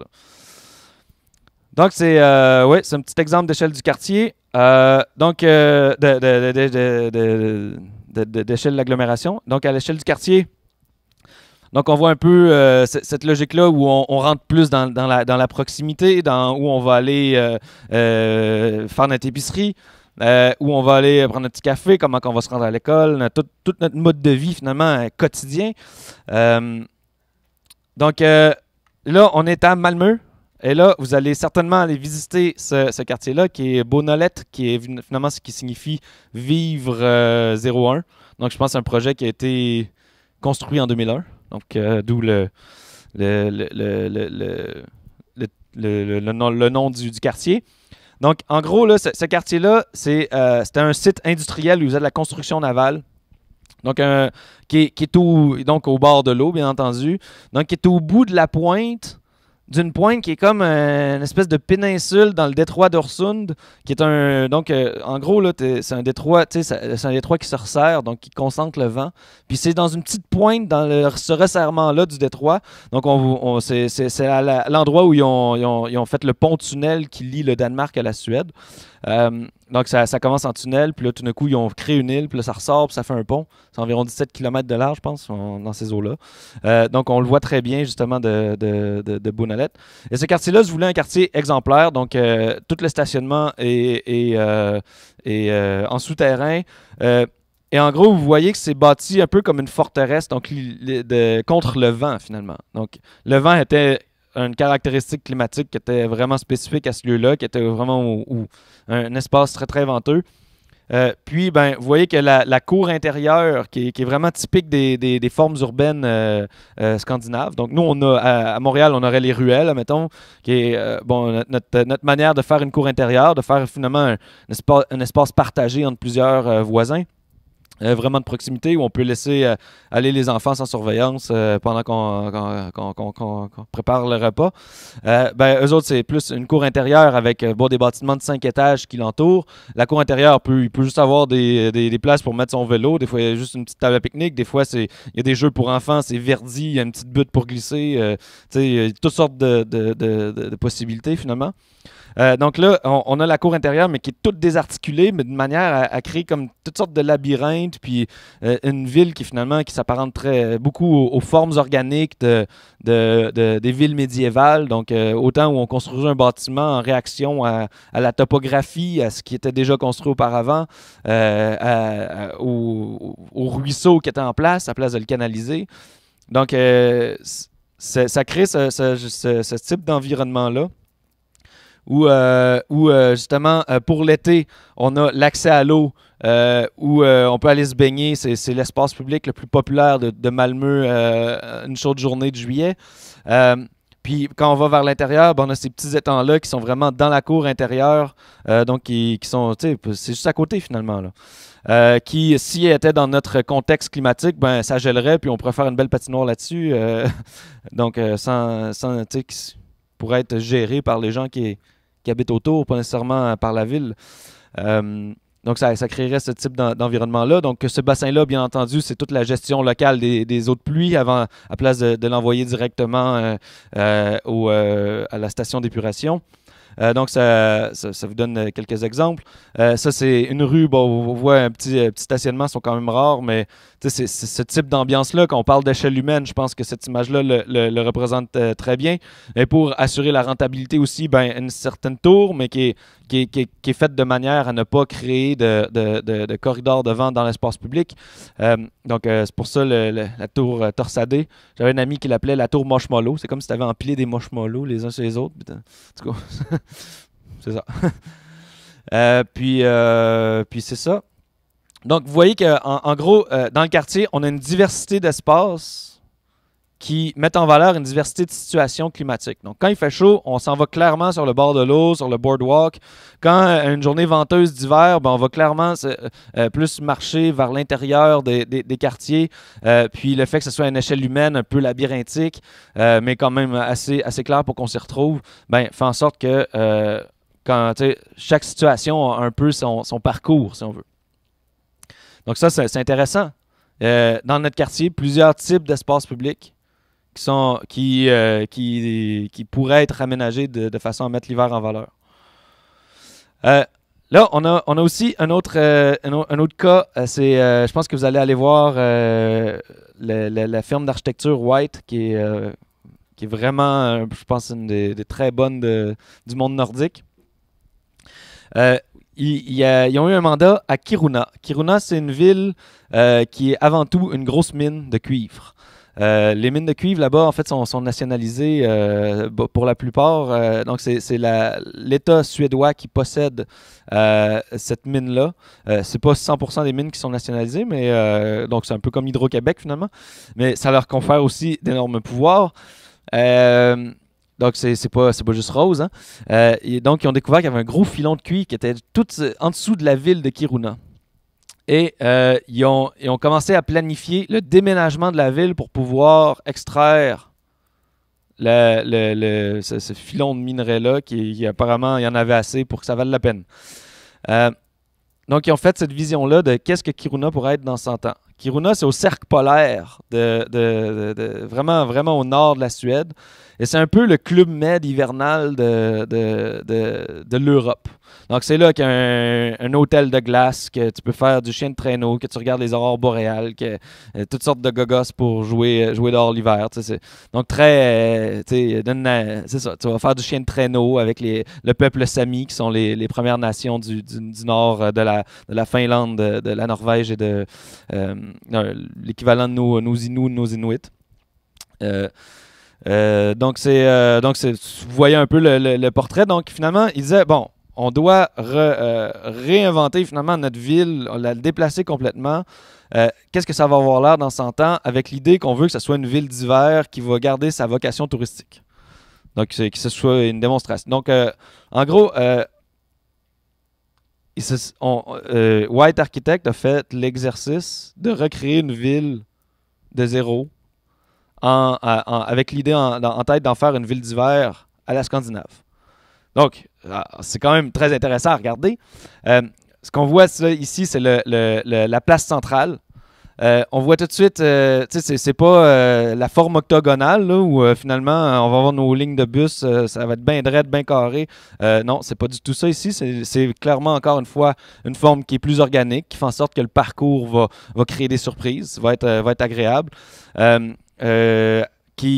Donc, euh, c'est un petit exemple d'échelle du quartier. donc, d'échelle de l'agglomération. Donc, à l'échelle du quartier, donc on voit un peu euh, cette logique-là où on, rentre plus dans, la, proximité, dans, où on va aller euh, faire notre épicerie. où on va aller prendre notre petit café, comment on va se rendre à l'école, tout, notre mode de vie finalement quotidien. donc là, on est à Malmeux. Et là, vous allez certainement aller visiter ce, quartier-là, qui est Bonolette, qui est finalement ce qui signifie Vivre 01. Euh, donc, je pense que c'est un projet qui a été construit en 2001. Donc, euh, d'où le, le, le, le, nom, du, quartier. Donc, en gros, ce, quartier-là, c'est, euh, c'était un site industriel où vous avez de la construction navale. Donc, qui, qui, est au, donc au bord de l'eau, bien entendu. Donc, qui est au bout de la pointe d'une pointe qui est comme euh, une espèce de péninsule dans le détroit d'Orsund, qui est un. Donc, euh, en gros, là, c'est un détroit, c'est un détroit qui se resserre, donc qui concentre le vent. Puis c'est dans une petite pointe dans ce resserrement-là du détroit. Donc, on, on c'est l'endroit où ils ont, ils ont, fait le pont-tunnel qui lie le Danemark à la Suède. Euh, donc, ça, commence en tunnel, puis là, tout d'un coup, ils ont créé une île, puis là, ça ressort, puis ça fait un pont. C'est environ 17 km de large, je pense, dans ces eaux-là. Euh, donc, on le voit très bien, justement, de, de, de, Bonalette. Et ce quartier-là, je voulais un quartier exemplaire. Donc, euh, tout le stationnement est, est, en souterrain. Et en gros, vous voyez que c'est bâti un peu comme une forteresse, donc de, contre le vent finalement. Donc, le vent était une caractéristique climatique qui était vraiment spécifique à ce lieu-là, qui était vraiment un espace très, très venteux. Euh, puis, ben, vous voyez que la, cour intérieure, qui est, vraiment typique des, des, formes urbaines euh, euh, scandinaves. Donc, nous, on a, à, Montréal, on aurait les ruelles, mettons, qui est bon, notre, notre, manière de faire une cour intérieure, de faire finalement un espace, partagé entre plusieurs voisins. Euh, vraiment de proximité où on peut laisser euh, aller les enfants sans surveillance euh, pendant qu'on prépare le repas. ben, eux autres, c'est plus une cour intérieure avec bon, des bâtiments de cinq étages qui l'entourent. La cour intérieure, peut, il peut juste avoir des, des, places pour mettre son vélo. Des fois, il y a juste une petite table à pique-nique. Des fois, il y a des jeux pour enfants, c'est verdi, il y a une petite butte pour glisser. il y a toutes sortes de, de, de, possibilités finalement. donc là, on, a la cour intérieure, mais qui est toute désarticulée, mais de manière à, à créer comme toutes sortes de labyrinthes puis euh, une ville qui finalement qui s'apparente euh, beaucoup aux, formes organiques des villes médiévales. Donc euh, autant où on construisait un bâtiment en réaction à, la topographie, à ce qui était déjà construit auparavant, au, ruisseau qui était en place, à place de le canaliser. Donc ça crée ce type d'environnement-là où, euh, euh, justement, euh, pour l'été, on a l'accès à l'eau, où on peut aller se baigner. C'est, l'espace public le plus populaire de, de une chaude journée de juillet. puis quand on va vers l'intérieur, ben, on a ces petits étangs-là qui sont vraiment dans la cour intérieure, donc qui, sont, c'est juste à côté finalement. qui, si était dans notre contexte climatique, ben, ça gèlerait, puis on pourrait faire une belle patinoire là-dessus. <laughs> donc, sans, sans, pour pourrait être géré par les gens qui, qui habitent autour, pas nécessairement euh, par la ville. Euh, donc, ça, créerait ce type d'environnement-là. Donc, ce bassin-là, bien entendu, c'est toute la gestion locale des, eaux de pluie avant, à place de, l'envoyer directement euh, à la station d'épuration. Euh, donc, ça, ça, vous donne euh, quelques exemples. Euh, ça, c'est une rue, bon, on voit un petit, petit stationnement, sont quand même rares, mais c'est ce type d'ambiance-là, quand on parle d'échelle humaine, je pense que cette image-là le, représente très bien. Et pour assurer la rentabilité aussi, ben, une certaine tour, mais qui est qui est, faite de manière à ne pas créer de, de, de, de corridor de vente dans l'espace public. Euh, donc, euh, c'est pour ça la tour euh, torsadée. J'avais un ami qui l'appelait la tour moche C'est comme si tu avais empilé des moche les uns sur les autres. <laughs> c'est ça. <laughs> puis, c'est ça. Donc, vous voyez qu'en en gros, dans le quartier, on a une diversité d'espaces qui mettent en valeur une diversité de situations climatiques. Donc, quand il fait chaud, on s'en va clairement sur le bord de l'eau, sur le boardwalk. Quand euh, une journée venteuse d'hiver, ben, on va clairement euh, euh, plus marcher vers l'intérieur des, quartiers. puis le fait que ce soit à une échelle humaine un peu labyrinthique, mais quand même assez, assez clair pour qu'on s'y retrouve, ben, fait en sorte que quand, chaque situation a un peu son parcours, si on veut. Donc ça, c'est intéressant. dans notre quartier, plusieurs types d'espaces publics euh, qui, pourraient être aménagés de, façon à mettre l'hiver en valeur. Euh, là, on a, aussi un autre, euh, un, autre cas. C'est, je pense que vous allez aller voir la firme d'architecture White, qui est, vraiment, je pense, une des, très bonnes du monde nordique. ils, ont eu un mandat à Kiruna. Kiruna, c'est une ville qui est avant tout une grosse mine de cuivre. Euh, les mines de cuivre là-bas, en fait, sont, nationalisées euh, pour la plupart. Euh, donc, c'est l'État suédois qui possède cette mine-là. c'est pas 100% des mines qui sont nationalisées, mais donc c'est un peu comme Hydro-Québec finalement. Mais ça leur confère aussi d'énormes pouvoirs. Donc, c'est pas, pas juste rose. Hein. et donc, ils ont découvert qu'il y avait un gros filon de cuivre qui était tout en dessous de la ville de Kiruna. Et euh, ils, ont, commencé à planifier le déménagement de la ville pour pouvoir extraire ce, filon de minerai-là qui, apparemment, il y en avait assez pour que ça vale la peine. Euh, donc, ils ont fait cette vision-là de qu'est-ce que Kiruna pourrait être dans 100 ans. Kiruna, c'est au cercle polaire, vraiment, vraiment au nord de la Suède. Et c'est un peu le club med hivernal de, l'Europe. Donc, c'est là qu'un un, hôtel de glace, que tu peux faire du chien de traîneau, que tu regardes les aurores boréales, que euh, toutes sortes de gogos pour jouer, euh, jouer dehors l'hiver. Donc, très. Euh, c'est ça. Tu vas faire du chien de traîneau avec les, le peuple Sami, qui sont les, Premières Nations du, nord de la, la Finlande, de, la Norvège et de l'équivalent de nos, nos Inuits, nos Inuits. donc, c'est, donc vous voyez un peu le, portrait. Donc, finalement, il disait, bon, on doit euh, réinventer finalement notre ville, la déplacer complètement. Euh, qu'est-ce que ça va avoir l'air dans 100 ans avec l'idée qu'on veut que ce soit une ville d'hiver qui va garder sa vocation touristique? Donc, que ce soit une démonstration. Donc, euh, en gros, White Architect a fait l'exercice de recréer une ville de zéro avec l'idée en, tête d'en faire une ville d'hiver à la Scandinave. Donc, ah, c'est quand même très intéressant à regarder. Euh, ce qu'on voit ici, c'est la place centrale. Euh, on voit tout de suite, euh, ce c'est pas la forme octogonale où finalement on va avoir nos lignes de bus, ça va être bien droit, bien carré. non, c'est pas du tout ça ici. C'est clairement encore une fois une forme qui est plus organique, qui fait en sorte que le parcours va, créer des surprises, va être agréable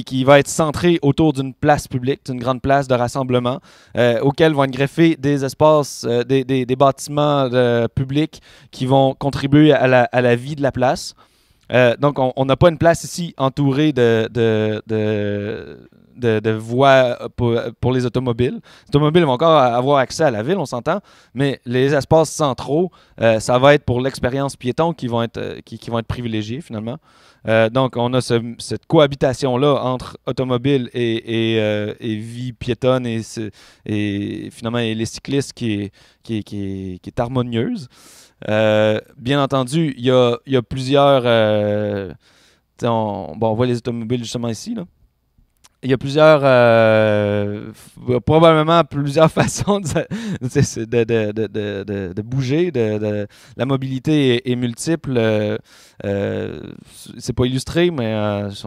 qui, va être centré autour d'une place publique, d'une grande place de rassemblement, euh, auquel vont être greffés des espaces, euh, des, des, des, bâtiments euh, publics qui vont contribuer à la vie de la place. Euh, donc, on n'a pas une place ici entourée de, voies pour, les automobiles. Les automobiles vont encore avoir accès à la ville, on s'entend, mais les espaces centraux, euh, ça va être pour l'expérience piéton qui vont être, euh, qui, privilégiés finalement. donc, on a cette cohabitation-là entre automobile et, vie piétonne et, finalement et les cyclistes qui est harmonieuse. Euh, bien entendu, il y a, plusieurs. Euh, on, bon, on voit les automobiles justement ici. Là. Il y a plusieurs. Euh, probablement plusieurs <laughs> façons de, de, de, bouger. la mobilité est, multiple multiple. C'est pas illustré, mais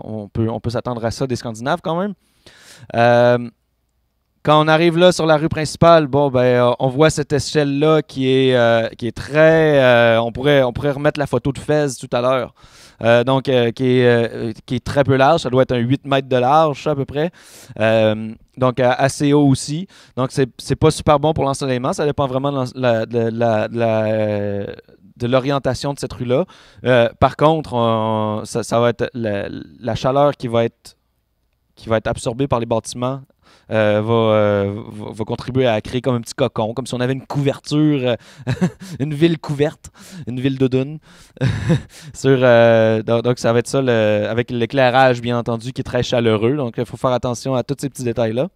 on peut, on peut s'attendre à ça des Scandinaves quand même. Quand on arrive là sur la rue principale, bon ben euh, on voit cette échelle là qui est euh, qui est très euh, on pourrait on pourrait remettre la photo de Fez tout à l'heure. donc qui est qui est très peu large, ça doit être un 8 mètres de large à peu près. donc assez haut aussi. Donc c'est pas super bon pour l'ensoleillement, ça dépend vraiment de l'orientation de cette rue-là. par contre, ça, va être la, chaleur qui va être qui va être absorbée par les bâtiments euh, euh, va, contribuer à créer comme un petit cocon, comme si on avait une couverture, euh, <laughs> une ville couverte, une ville de <laughs> donc, ça va être ça, avec l'éclairage, bien entendu, qui est très chaleureux. Donc, il faut faire attention à tous ces petits détails-là.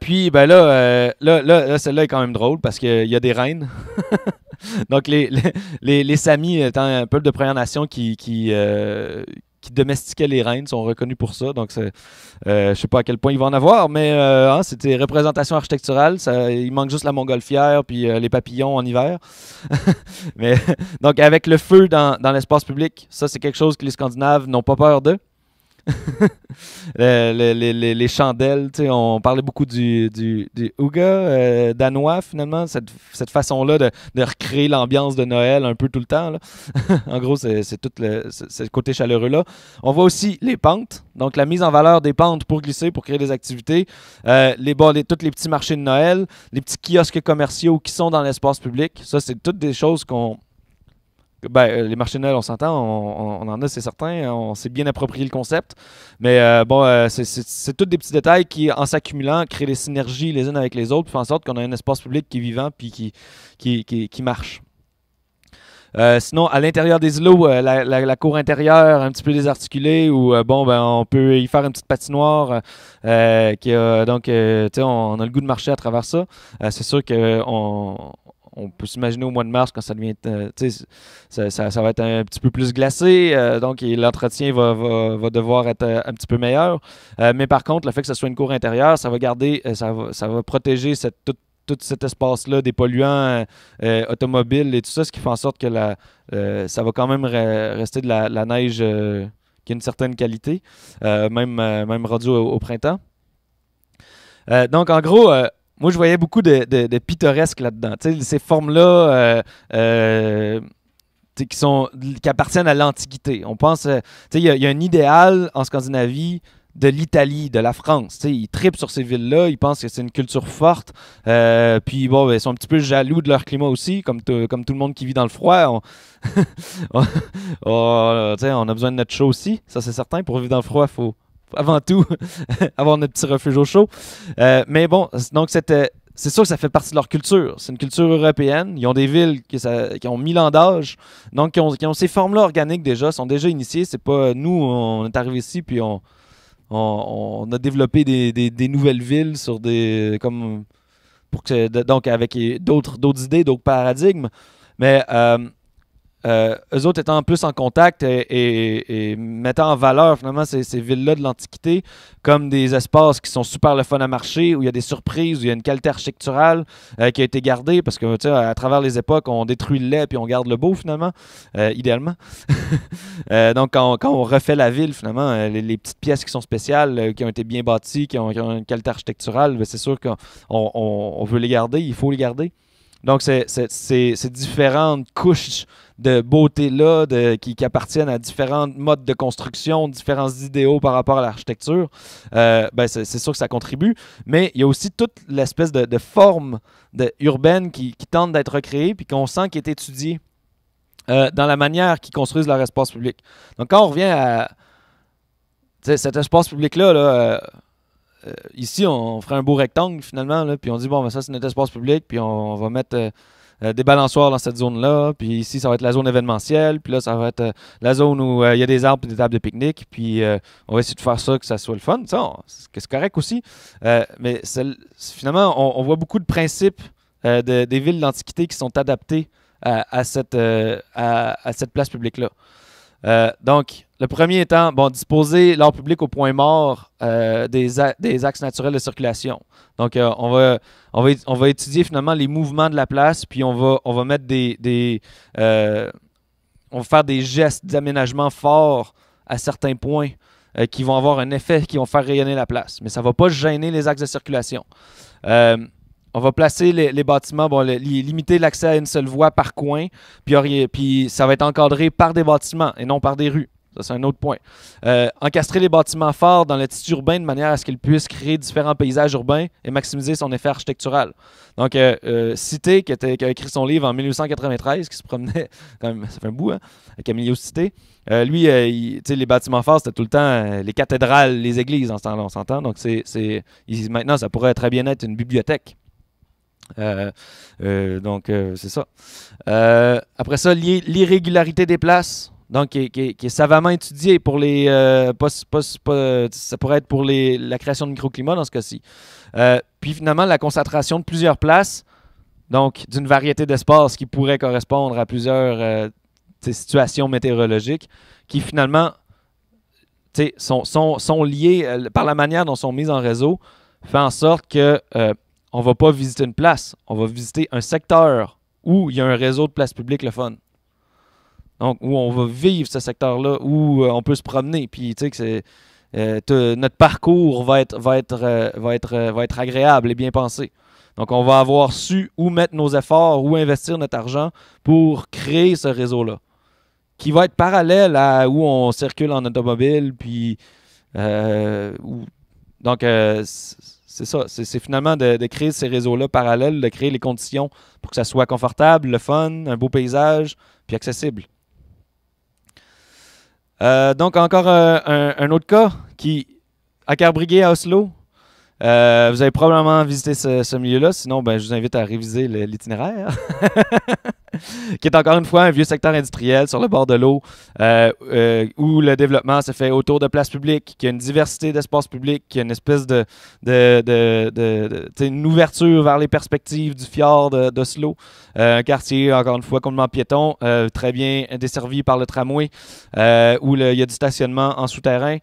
puis, ben là, celle-là est quand même drôle parce qu'il y a des reines. <laughs> Donc, les, les, les, Samis étant un peuple de Première Nation qui, qui, qui domestiquaient les reines, sont reconnus pour ça. Donc, euh, je ne sais pas à quel point ils vont en avoir, mais euh, hein, c'était représentation architecturale. Ça, il manque juste la montgolfière puis euh, les papillons en hiver. <laughs> mais, donc, avec le feu dans, dans l'espace public, ça, c'est quelque chose que les Scandinaves n'ont pas peur de. <laughs> les, chandelles, on parlait beaucoup du, du, euh, danois, finalement, cette, façon-là de, recréer l'ambiance de Noël un peu tout le temps. <laughs> en gros, c'est tout ce côté chaleureux-là. On voit aussi les pentes, donc la mise en valeur des pentes pour glisser, pour créer des activités, euh, les, tous les petits marchés de Noël, les petits kiosques commerciaux qui sont dans l'espace public. Ça, c'est toutes des choses qu'on ben, euh, les marchés on s'entend, on, en a, c'est certain. On s'est bien approprié le concept. Mais euh, bon, euh, c'est tous des petits détails qui, en s'accumulant, créent des synergies les unes avec les autres, puis font en sorte qu'on a un espace public qui est vivant puis qui, qui, marche. sinon, à l'intérieur des îlots, la, cour intérieure un petit peu désarticulée où bon, ben, on peut y faire une petite patinoire. qui, donc, on, on, a le goût de marcher à travers ça. c'est sûr qu'on on peut s'imaginer au mois de mars quand ça devient. Euh, ça, va être un petit peu plus glacé. Euh, donc, l'entretien va, devoir être euh, un petit peu meilleur. mais par contre, le fait que ce soit une cour intérieure, ça va garder, ça, va, ça va protéger tout cet espace-là des polluants automobiles et tout ça, ce qui fait en sorte que ça va quand même rester de la, neige qui a une certaine qualité, même, même au printemps. donc, en gros, moi, je voyais beaucoup de, pittoresques pittoresque là-dedans. Ces formes-là euh, euh, qui, appartiennent à l'Antiquité. On pense, euh, il y, a un idéal en Scandinavie de l'Italie, de la France. ils tripent sur ces villes-là, ils pensent que c'est une culture forte. puis bon, ben, ils sont un petit peu jaloux de leur climat aussi, comme, comme tout le monde qui vit dans le froid. On, <laughs> on a besoin de notre chaud aussi, ça c'est certain. Pour vivre dans le froid, il faut, avant tout, <laughs> avoir notre petit refuge au chaud. Euh, mais bon, donc c'était euh, c'est sûr que ça fait partie de leur culture. C'est une culture européenne. Ils ont des villes qui, ont mille ans d'âge, donc qui ont, ces formes-là organiques déjà, sont déjà initiées. C'est pas euh, nous, on est arrivés ici, puis on, a développé des, nouvelles villes sur des. comme pour que, Donc, avec d'autres idées, d'autres paradigmes. Mais. Euh, eux autres étant plus en contact et, mettant en valeur finalement ces, villes-là de l'Antiquité comme des espaces qui sont super le fun à marcher, où il y a des surprises, où il y a une qualité architecturale euh, qui a été gardée, parce que à travers les époques, on détruit le lait puis on garde le beau finalement, euh, idéalement. <laughs> donc quand on, refait la ville finalement, les, petites pièces qui sont spéciales, qui ont été bien bâties, qui ont, une qualité architecturale, ben, c'est sûr qu'on veut les garder, il faut les garder. Donc c'est différentes couches de beauté-là qui, appartiennent à différents modes de construction, différents idéaux par rapport à l'architecture, euh, ben c'est, sûr que ça contribue. Mais il y a aussi toute l'espèce de, forme urbaine qui, qui tente d'être recréée puis qu'on sent qui est étudiée euh, dans la manière qu'ils construisent leur espace public. Donc quand on revient à cet espace public-là, euh, ici, on, ferait un beau rectangle finalement, puis on dit, bon, ben, ça c'est notre espace public, puis on va mettre euh, des balançoires dans cette zone-là. Puis ici, ça va être la zone événementielle. Puis là, ça va être euh, la zone où euh, il y a des arbres et des tables de pique-nique. Puis on va essayer de faire ça, que ça soit le fun. C'est correct aussi. mais finalement, on, voit beaucoup de principes des villes d'Antiquité qui sont adaptés cette, à cette place publique-là. Euh, donc, le premier étant, bon, disposer l'art public au point mort euh, des, des, axes naturels de circulation. Donc, euh, on, va, on, va, on va étudier finalement les mouvements de la place, puis on va, on va mettre des... des on va faire des gestes d'aménagement forts à certains points qui vont avoir un effet, qui vont faire rayonner la place. Mais ça ne va pas gêner les axes de circulation. On va placer les, bâtiments, limiter l'accès à une seule voie par coin, puis, puis ça va être encadré par des bâtiments et non par des rues. Ça, c'est un autre point. Euh, encastrer les bâtiments forts dans le tissu urbain de manière à ce qu'ils puissent créer différents paysages urbains et maximiser son effet architectural. Donc, euh, euh, Cité, qui, a écrit son livre en 1893, qui se promenait, <laughs> quand même, ça fait un bout, hein, Camillo Cité, lui, les bâtiments forts, c'était tout le temps les cathédrales, les églises, en temps on s'entend. Donc, c'est, maintenant, ça pourrait très bien être une bibliothèque. Euh, euh, donc, euh, c'est ça. après ça, l'irrégularité des places, donc qui est, savamment étudiée pour les. ça pourrait être pour les, la création de microclimat dans ce cas-ci. puis finalement, la concentration de plusieurs places, donc d'une variété d'espaces qui pourraient correspondre à plusieurs situations météorologiques, qui finalement sont, sont, sont liées par la manière dont sont mises en réseau, fait en sorte que on va pas visiter une place, on va visiter un secteur où il y a un réseau de places publiques le fun. Donc, où on va vivre ce secteur-là, où euh, on peut se promener. Puis, tu sais, que c'est. Euh, notre parcours va être, va, être, euh, va, être, va être agréable et bien pensé. Donc, on va avoir su où mettre nos efforts, où investir notre argent pour créer ce réseau-là, qui va être parallèle à où on circule en automobile, puis... donc, c'est ça. C'est finalement de, créer ces réseaux-là parallèles, de créer les conditions pour que ça soit confortable, le fun, un beau paysage, puis accessible. Euh, donc, encore euh, un, autre cas qui, à Carbrigué, à Oslo, euh, vous avez probablement visité ce, ce milieu-là. Sinon, ben, je vous invite à réviser l'itinéraire. <laughs> <laughs> qui est encore une fois un vieux secteur industriel sur le bord de l'eau, euh, euh, où le développement se fait autour de places publiques, qui a une diversité d'espaces publics, qui a une espèce de, de, ouverture vers les perspectives du fjord d'Oslo. Euh, un quartier, encore une fois, complètement piéton, très bien desservi par le tramway, où il y a du stationnement en souterrain,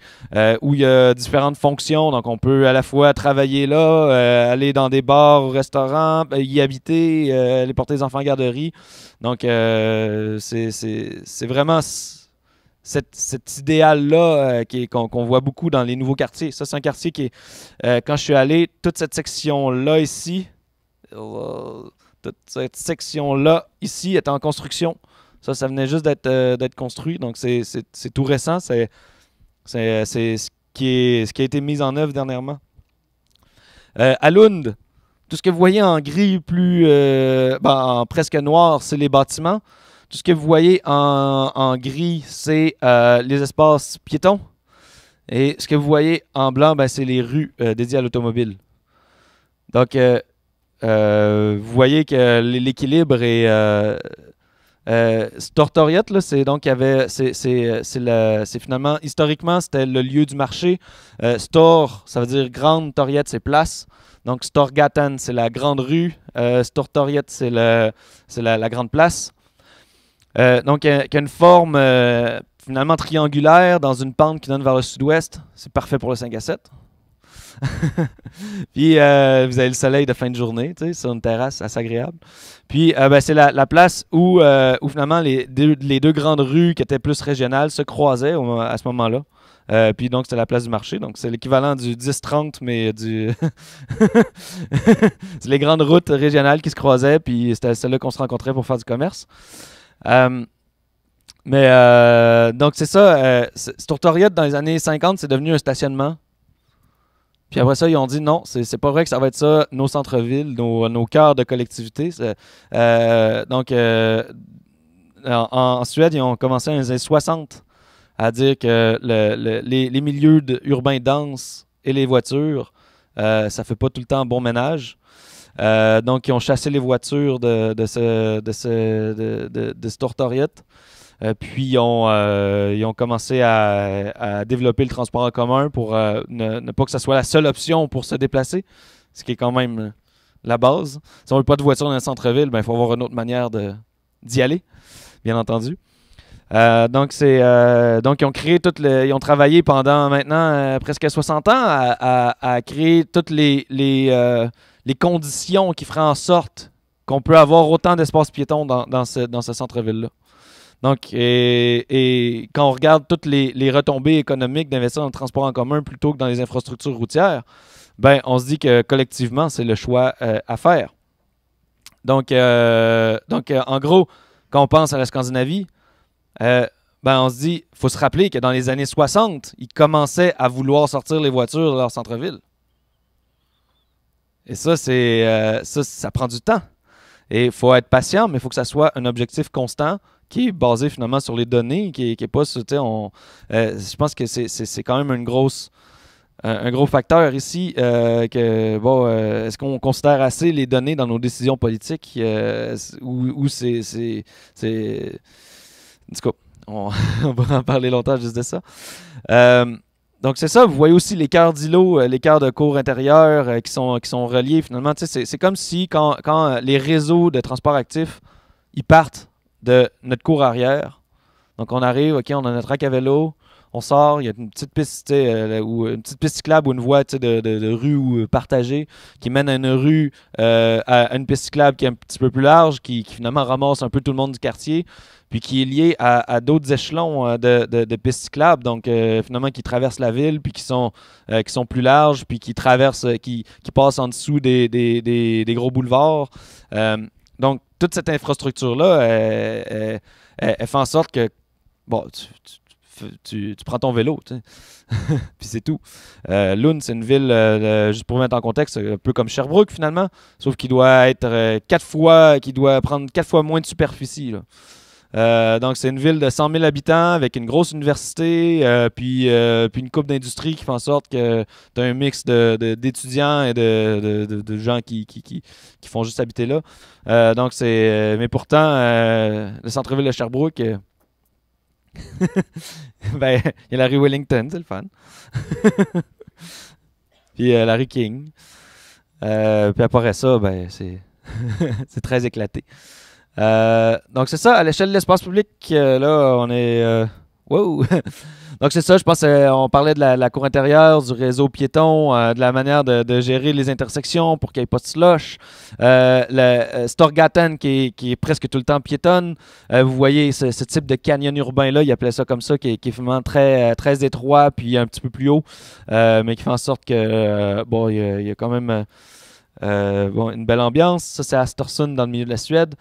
où il y a différentes fonctions. Donc, on peut à la fois travailler là, aller dans des bars, ou restaurants, ben, y habiter, aller porter les enfants en garderie. Donc, euh, c'est vraiment cet idéal-là euh, qu'on voit beaucoup dans les nouveaux quartiers. Ça, c'est un quartier qui euh, quand je suis allé, toute cette section-là ici, toute cette section-là ici est en construction. Ça, ça venait juste d'être construit. Donc, c'est tout récent. C'est ce, qui est, ce qui a été mis en œuvre dernièrement. à Lund, tout ce que vous voyez en gris plus euh, ben, en presque noir, c'est les bâtiments. Tout ce que vous voyez en, gris, c'est euh, les espaces piétons. Et ce que vous voyez en blanc, ben, c'est les rues euh, dédiées à l'automobile. Donc, vous voyez que l'équilibre est... Euh, Stortoriette, c'est donc avait, c'est finalement historiquement c'était le lieu du marché. store, ça veut dire grande. Toriette, c'est place. Donc, Storgatan, c'est la grande rue. Euh, Stortoriet, c'est la, grande place. Euh, donc, qui a, une forme euh, finalement triangulaire dans une pente qui donne vers le sud-ouest. C'est parfait pour le 5 à 7. <laughs> Puis, euh, vous avez le soleil de fin de journée, tu sur une terrasse assez agréable. Puis, ben, c'est la, place où, finalement les deux, grandes rues qui étaient plus régionales se croisaient à ce moment-là. Euh, puis donc, c'était la place du marché. Donc, c'est l'équivalent du 10-30, mais du. <laughs> c'est les grandes routes régionales qui se croisaient, puis c'était celle-là qu'on se rencontrait pour faire du commerce. Euh, mais euh, donc, c'est ça. Stourtoriot, dans les années 50, c'est devenu un stationnement. Puis après ça, ils ont dit non, c'est pas vrai que ça va être ça, nos centres-villes, nos, nos cœurs de collectivité. donc, en, en, Suède, ils ont commencé dans les années 60 à dire que les, milieux urbains denses et les voitures, euh, ça ne fait pas tout le temps bon ménage. Euh, donc, ils ont chassé les voitures de, ce, de, ce, cette euh, puis, ils ont, commencé à, développer le transport en commun pour ne, pas que ce soit la seule option pour se déplacer, ce qui est quand même la base. Si on veut pas de voiture dans le centre-ville, il ben, faut avoir une autre manière d'y aller, bien entendu. Euh, donc, c'est, euh, donc, ils ont créé ont travaillé pendant maintenant euh, presque 60 ans à, créer toutes les, conditions qui feraient en sorte qu'on peut avoir autant d'espace piéton dans, ce, centre-ville-là. Donc, et, quand on regarde toutes les, retombées économiques d'investir dans le transport en commun plutôt que dans les infrastructures routières, ben, on se dit que collectivement, c'est le choix à faire. donc en gros, quand on pense à la Scandinavie, euh, ben on se dit, faut se rappeler que dans les années 60, ils commençaient à vouloir sortir les voitures de leur centre-ville. Et ça, c'est euh, ça, ça prend du temps. Et il faut être patient, mais il faut que ça soit un objectif constant qui est basé finalement sur les données, qui pas... On, euh, je pense que c'est quand même une grosse un gros facteur ici que bon est-ce qu'on considère assez les données dans nos décisions politiques ou c'est en tout on, va <laughs> en parler longtemps juste de ça. Euh, donc c'est ça, vous voyez aussi les cœurs d'îlots, euh, les cœurs de cours intérieurs euh, qui, sont, qui sont reliés finalement. C'est comme si quand, les réseaux de transport actifs, ils partent de notre cours arrière. Donc on arrive, ok, on a notre rack à on sort, il y a une petite piste, euh, ou une petite piste cyclable ou une voie de, rue euh, partagée qui mène à une rue, euh, à une piste cyclable qui est un petit peu plus large, qui, finalement ramasse un peu tout le monde du quartier, puis qui est lié à, d'autres échelons de, de, pistes cyclables, donc finalement qui traversent la ville, puis qui sont, qui sont plus larges, puis qui traversent, qui, passent en dessous des, des, gros boulevards. donc toute cette infrastructure-là, elle, fait en sorte que tu tu, prends ton vélo, <laughs> puis c'est tout. Euh, Lund, c'est une ville, euh, juste pour mettre en contexte, un peu comme Sherbrooke finalement, sauf qu'il doit être euh, quatre fois, qu'il doit prendre quatre fois moins de superficie. donc c'est une ville de 100 000 habitants avec une grosse université, puis, puis une coupe d'industrie qui fait en sorte que tu as un mix d'étudiants et de, gens qui qui, qui, font juste habiter là. donc c'est, mais pourtant, le centre-ville de Sherbrooke <laughs> ben, il y a la rue Wellington, c'est le fun. <laughs> puis euh, la rue King. Euh, puis après ça, ben, c'est, <laughs> très éclaté. Euh, donc c'est ça, à l'échelle de l'espace public, là, on est <laughs> Donc, c'est ça, je pense qu'on euh, parlait de la, cour intérieure, du réseau piéton, euh, de la manière de, gérer les intersections pour qu'il n'y ait pas de slush. Euh, Storgatan qui est, presque tout le temps piétonne. vous voyez ce, type de canyon urbain-là, il appelait ça comme ça, qui, est vraiment très, très étroit puis un petit peu plus haut, mais qui fait en sorte que, bon, il y, a, quand même une belle ambiance. Ça, c'est à dans le milieu de la Suède.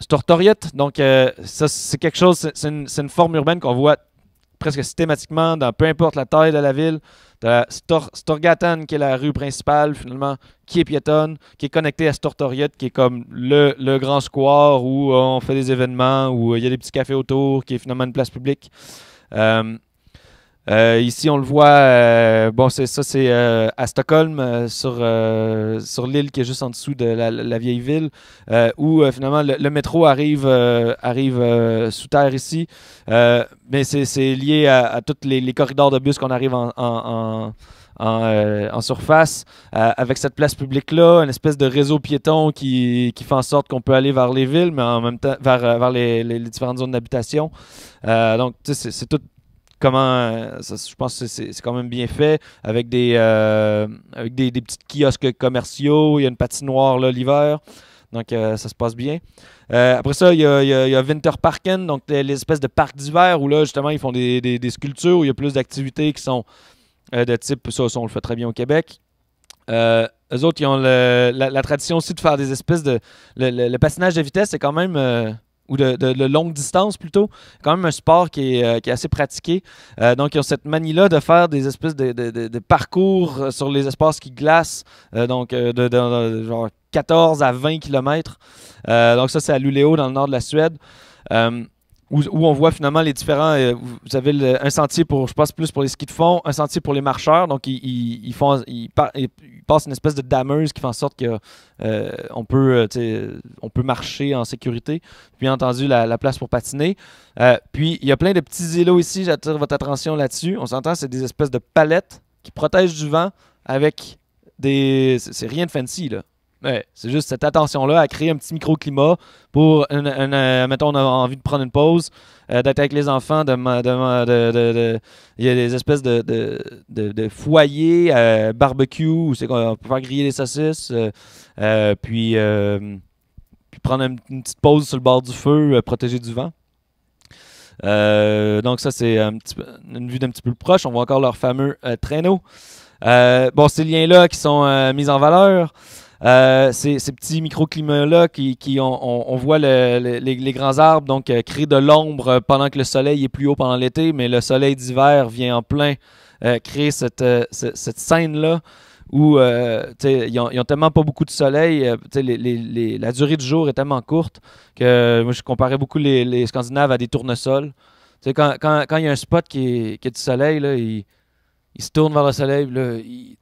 Stortoriette, donc euh, ça, c'est quelque chose, c'est une, forme urbaine qu'on voit presque systématiquement dans peu importe la taille de la ville. Storgatan, qui est la rue principale, finalement, qui est piétonne, qui est connectée à Stortoriette, qui est comme le, grand square où on fait des événements, où il y a des petits cafés autour, qui est finalement une place publique. Euh, euh, ici, on le voit, euh, bon, ça, c'est euh, à Stockholm, sur, sur l'île qui est juste en dessous de la, vieille ville, où finalement le, métro arrive, arrive sous terre ici. mais c'est lié à, tous les, corridors de bus qu'on arrive en, surface, avec cette place publique-là, une espèce de réseau piéton qui, fait en sorte qu'on peut aller vers les villes, mais en même temps vers, vers les, différentes zones d'habitation. donc, c'est tout, comment. Euh, je pense que c'est quand même bien fait avec des, euh, avec des, petits kiosques commerciaux. Il y a une patinoire l'hiver. Donc, euh, ça se passe bien. après ça, il y a, y Winterparken, donc l'espèce de parc d'hiver où là, justement, ils font des, sculptures, où il y a plus d'activités qui sont de type, ça, on le fait très bien au Québec. Euh, eux autres, ils ont la, tradition aussi de faire des espèces de. Le, le patinage de vitesse, c'est quand même ou de, longue distance plutôt. Quand même un sport qui est, euh, assez pratiqué. Euh, donc, ils ont cette manie-là de faire des espèces de, parcours euh, sur les espaces qui glacent, donc de, genre 14 à 20 km. donc, ça, c'est à Luleå, dans le nord de la Suède. Où, on voit finalement les différents. Euh, vous avez un sentier pour, je pense, plus pour les skis de fond, un sentier pour les marcheurs. Donc, ils, font, ils, passent une espèce de dameuse qui fait en sorte qu'on euh, peut, euh, on peut marcher en sécurité. Bien entendu, la, place pour patiner. puis, il y a plein de petits îlots ici. J'attire votre attention là-dessus. On s'entend, c'est des espèces de palettes qui protègent du vent avec des. C'est rien de fancy, là. Ouais, c'est juste cette attention-là à créer un petit microclimat pour, une, euh, mettons, on a envie de prendre une pause, euh, d'être avec les enfants, de, il y a des espèces de, de, foyers, euh, barbecue, où c'est qu'on peut faire griller des saucisses, puis, puis prendre une, petite pause sur le bord du feu, protégé du vent. donc ça, c'est une vue d'un petit peu plus proche. On voit encore leur fameux traîneau. bon, ces liens-là qui sont mis en valeur. Euh, ces, petits microclimats-là qui, on, voit les, grands arbres donc euh, créer de l'ombre euh, pendant que le soleil est plus haut pendant l'été, mais le soleil d'hiver vient en plein créer cette, scène-là où ils, ont, tellement pas beaucoup de soleil, la durée du jour est tellement courte que je comparais beaucoup les, Scandinaves à des tournesols. Quand, il y a un spot qui est, du soleil, là, ils se tournent vers le soleil, ils,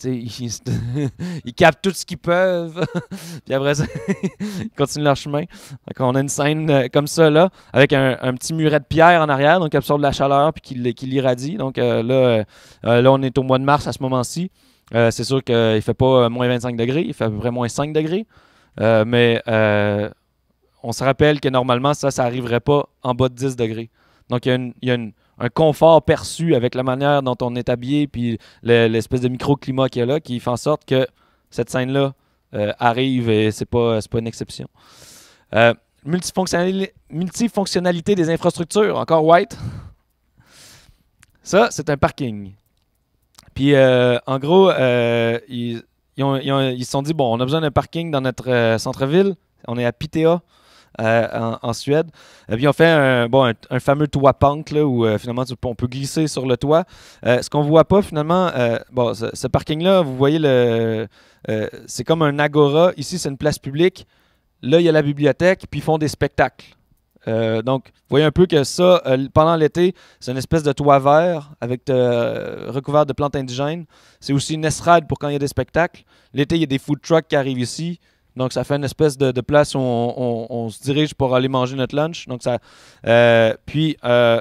<laughs> captent tout ce qu'ils peuvent, <laughs> puis après ça, <laughs> ils continuent leur chemin. Donc, on a une scène euh, comme ça, avec un, petit muret de pierre en arrière, donc qui absorbe la chaleur, puis qui, l'irradie. Donc euh, là, euh, là, on est au mois de mars à ce moment-ci. c'est sûr qu'il ne fait pas moins 25 degrés, il fait à peu près moins 5 degrés. mais on se rappelle que normalement, ça, ça n'arriverait pas en bas de 10 degrés. Donc, il y a une un confort perçu avec la manière dont on est habillé, puis l'espèce de microclimat qu'il y a là, qui fait en sorte que cette scène-là euh, arrive et c'est pas, pas une exception. Euh, multifonctionnalité des infrastructures, encore White. Ça, c'est un parking. Puis, euh, en gros, ils, ils, se sont dit, bon, on a besoin d'un parking dans notre centre-ville. On est à Pitea. Euh, en, Suède. Et euh, puis, on fait un, bon, un, fameux toit punk là, où euh, finalement on peut glisser sur le toit. ce qu'on voit pas finalement, bon, ce, parking-là, vous voyez, le, c'est comme un agora. Ici, c'est une place publique. Là, il y a la bibliothèque, puis ils font des spectacles. donc, vous voyez un peu que ça, pendant l'été, c'est une espèce de toit vert avec recouvert de plantes indigènes. C'est aussi une estrade pour quand il y a des spectacles. L'été, il y a des food trucks qui arrivent ici. Donc, ça fait une espèce de, place où on, se dirige pour aller manger notre lunch. Donc, ça, euh, puis, euh,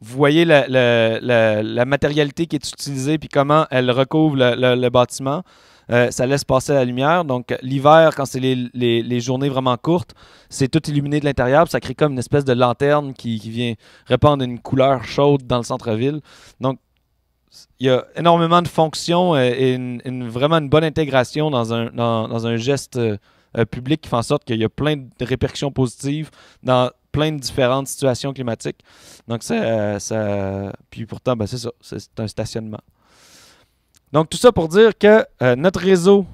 vous voyez la, matérialité qui est utilisée, puis comment elle recouvre le, bâtiment. Euh, ça laisse passer la lumière. Donc, l'hiver, quand c'est les, journées vraiment courtes, c'est tout illuminé de l'intérieur. Ça crée comme une espèce de lanterne qui, qui, vient répandre une couleur chaude dans le centre-ville. Donc, il y a énormément de fonctions et vraiment une bonne intégration dans un, geste euh, euh, public qui fait en sorte qu'il y a plein de répercussions positives dans plein de différentes situations climatiques. Donc, ça. Euh, puis pourtant, ben, c'est ça, c'est un stationnement. Donc, tout ça pour dire que notre réseau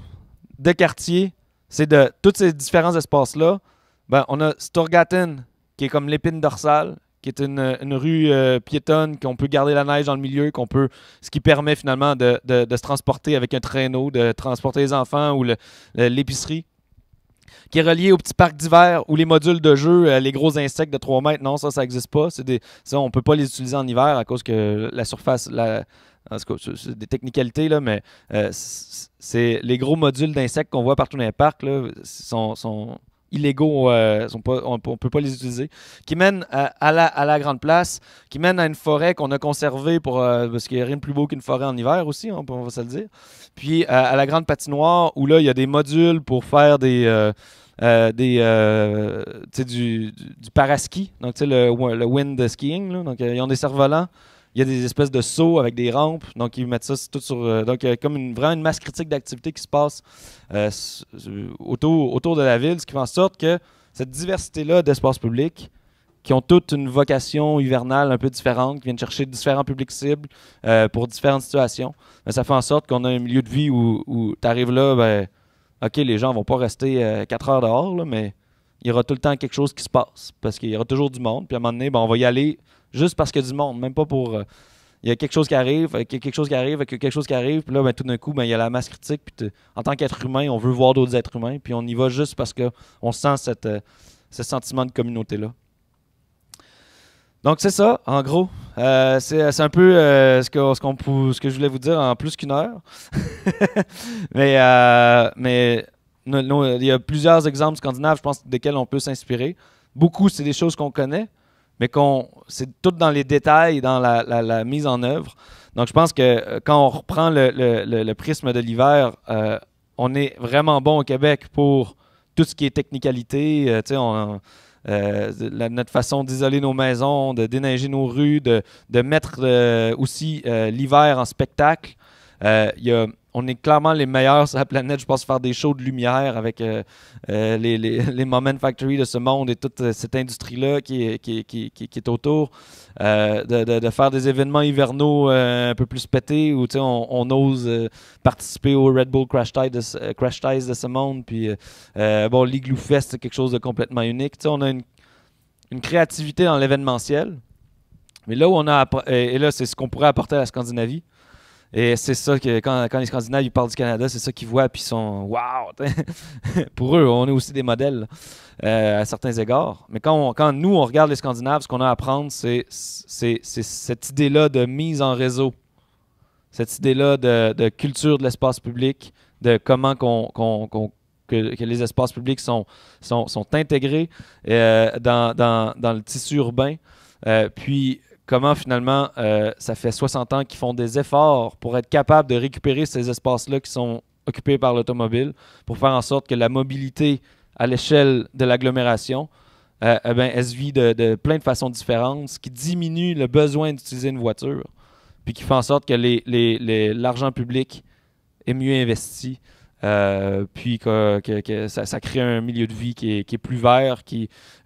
de quartiers, c'est de tous ces différents espaces-là. Ben, on a Storgaten, qui est comme l'épine dorsale, qui est une, rue euh, piétonne, qu'on peut garder la neige dans le milieu, qu'on peut, ce qui permet finalement de, se transporter avec un traîneau, de transporter les enfants ou l'épicerie, qui est relié au petit parc d'hiver ou les modules de jeu, euh, les gros insectes de 3 mètres. Non, ça, ça n'existe pas. Des, ça, on ne peut pas les utiliser en hiver à cause que la surface, la, c'est des technicalités, là, mais euh, c'est les gros modules d'insectes qu'on voit partout dans les parcs là, sont illégaux, euh, sont pas, on peut pas les utiliser, qui mènent à, la, à, la, grande place, qui mènent à une forêt qu'on a conservée pour, euh, parce qu'il n'y a rien de plus beau qu'une forêt en hiver aussi, hein, on, va se le dire. Puis euh, à la grande patinoire, où là, il y a des modules pour faire des... Euh, des, du, du, du paraski, donc le, le wind skiing. Donc, ils ont des cerfs-volants il y a des espèces de sauts avec des rampes. Donc, ils mettent ça tout sur. Euh, donc, il y a comme une, vraiment une masse critique d'activité qui se passe euh, euh, autour, autour de la ville, ce qui fait en sorte que cette diversité-là d'espaces publics, qui ont toutes une vocation hivernale un peu différente, qui viennent chercher différents publics cibles pour différentes situations, mais ben, ça fait en sorte qu'on a un milieu de vie où, tu arrives là, ben, OK, les gens vont pas rester quatre heures dehors, mais il y aura tout le temps quelque chose qui se passe parce qu'il y aura toujours du monde. Puis à un moment donné, ben, on va y aller juste parce qu'il y a du monde, même pas pour. Euh, il y a quelque chose qui arrive, euh, quelque chose qui arrive, quelque chose qui arrive, puis là, ben, tout d'un coup, ben, il y a la masse critique. Puis en tant qu'être humain, on veut voir d'autres êtres humains, puis on y va juste parce qu'on sent cette, euh, ce sentiment de communauté-là. Donc, c'est ça, en gros. c'est un peu ce, que, ce, ce, que je voulais vous dire en plus qu'une heure. <laughs> mais, mais il y a plusieurs exemples scandinaves, je pense, desquels on peut s'inspirer. Beaucoup, c'est des choses qu'on connaît, mais qu'on, c'est tout dans les détails, dans la, mise en œuvre. Donc, je pense que euh, quand on reprend le, prisme de l'hiver, euh, on est vraiment bon au Québec pour tout ce qui est technicalité. Euh, notre façon d'isoler nos maisons, de déneiger nos rues, de, de mettre aussi l'hiver en spectacle. Il y a on est clairement les meilleurs sur la planète. Je pense faire des shows de lumière avec euh, euh, les, <laughs> les, Moment Factory de ce monde et toute euh, cette industrie-là qui, est autour. de, faire des événements hivernaux un peu plus pétés où on, ose participer au Red Bull Crash Ties de, Crash de ce monde. Puis, bon, l'Igloo Fest, c'est quelque chose de complètement unique. on a une, créativité dans l'événementiel. Mais là où on a. Et là, c'est ce qu'on pourrait apporter à la Scandinavie. Et c'est ça que quand, quand, les Scandinaves ils parlent du Canada, c'est ça qu'ils voient, puis ils sont waouh! <laughs> Pour eux, on est aussi des modèles euh, à certains égards. Mais quand, nous, on regarde les Scandinaves, ce qu'on a à apprendre, c'est cette idée-là de mise en réseau, cette idée-là de, culture de l'espace public, de comment que, les espaces publics sont, sont, intégrés euh, dans, le tissu urbain. Euh, puis comment finalement euh, ça fait 60 ans qu'ils font des efforts pour être capables de récupérer ces espaces-là qui sont occupés par l'automobile, pour faire en sorte que la mobilité à l'échelle de l'agglomération, euh, eh ben, elle se vit de, plein de façons différentes, qui diminue le besoin d'utiliser une voiture, puis qui fait en sorte que l'argent public est mieux investi. Euh, puis que, ça, crée un milieu de vie qui est, plus vert,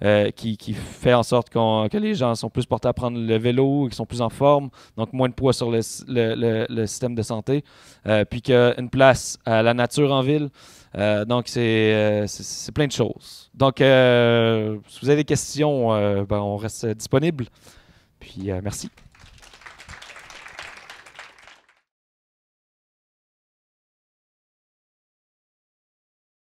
euh, qui, fait en sorte que les gens sont plus portés à prendre le vélo, qu'ils sont plus en forme, donc moins de poids sur le, le, système de santé, euh, puis qu'une place à la nature en ville. donc, c'est plein de choses. Donc, si vous avez des questions, ben on reste disponible. Puis, merci.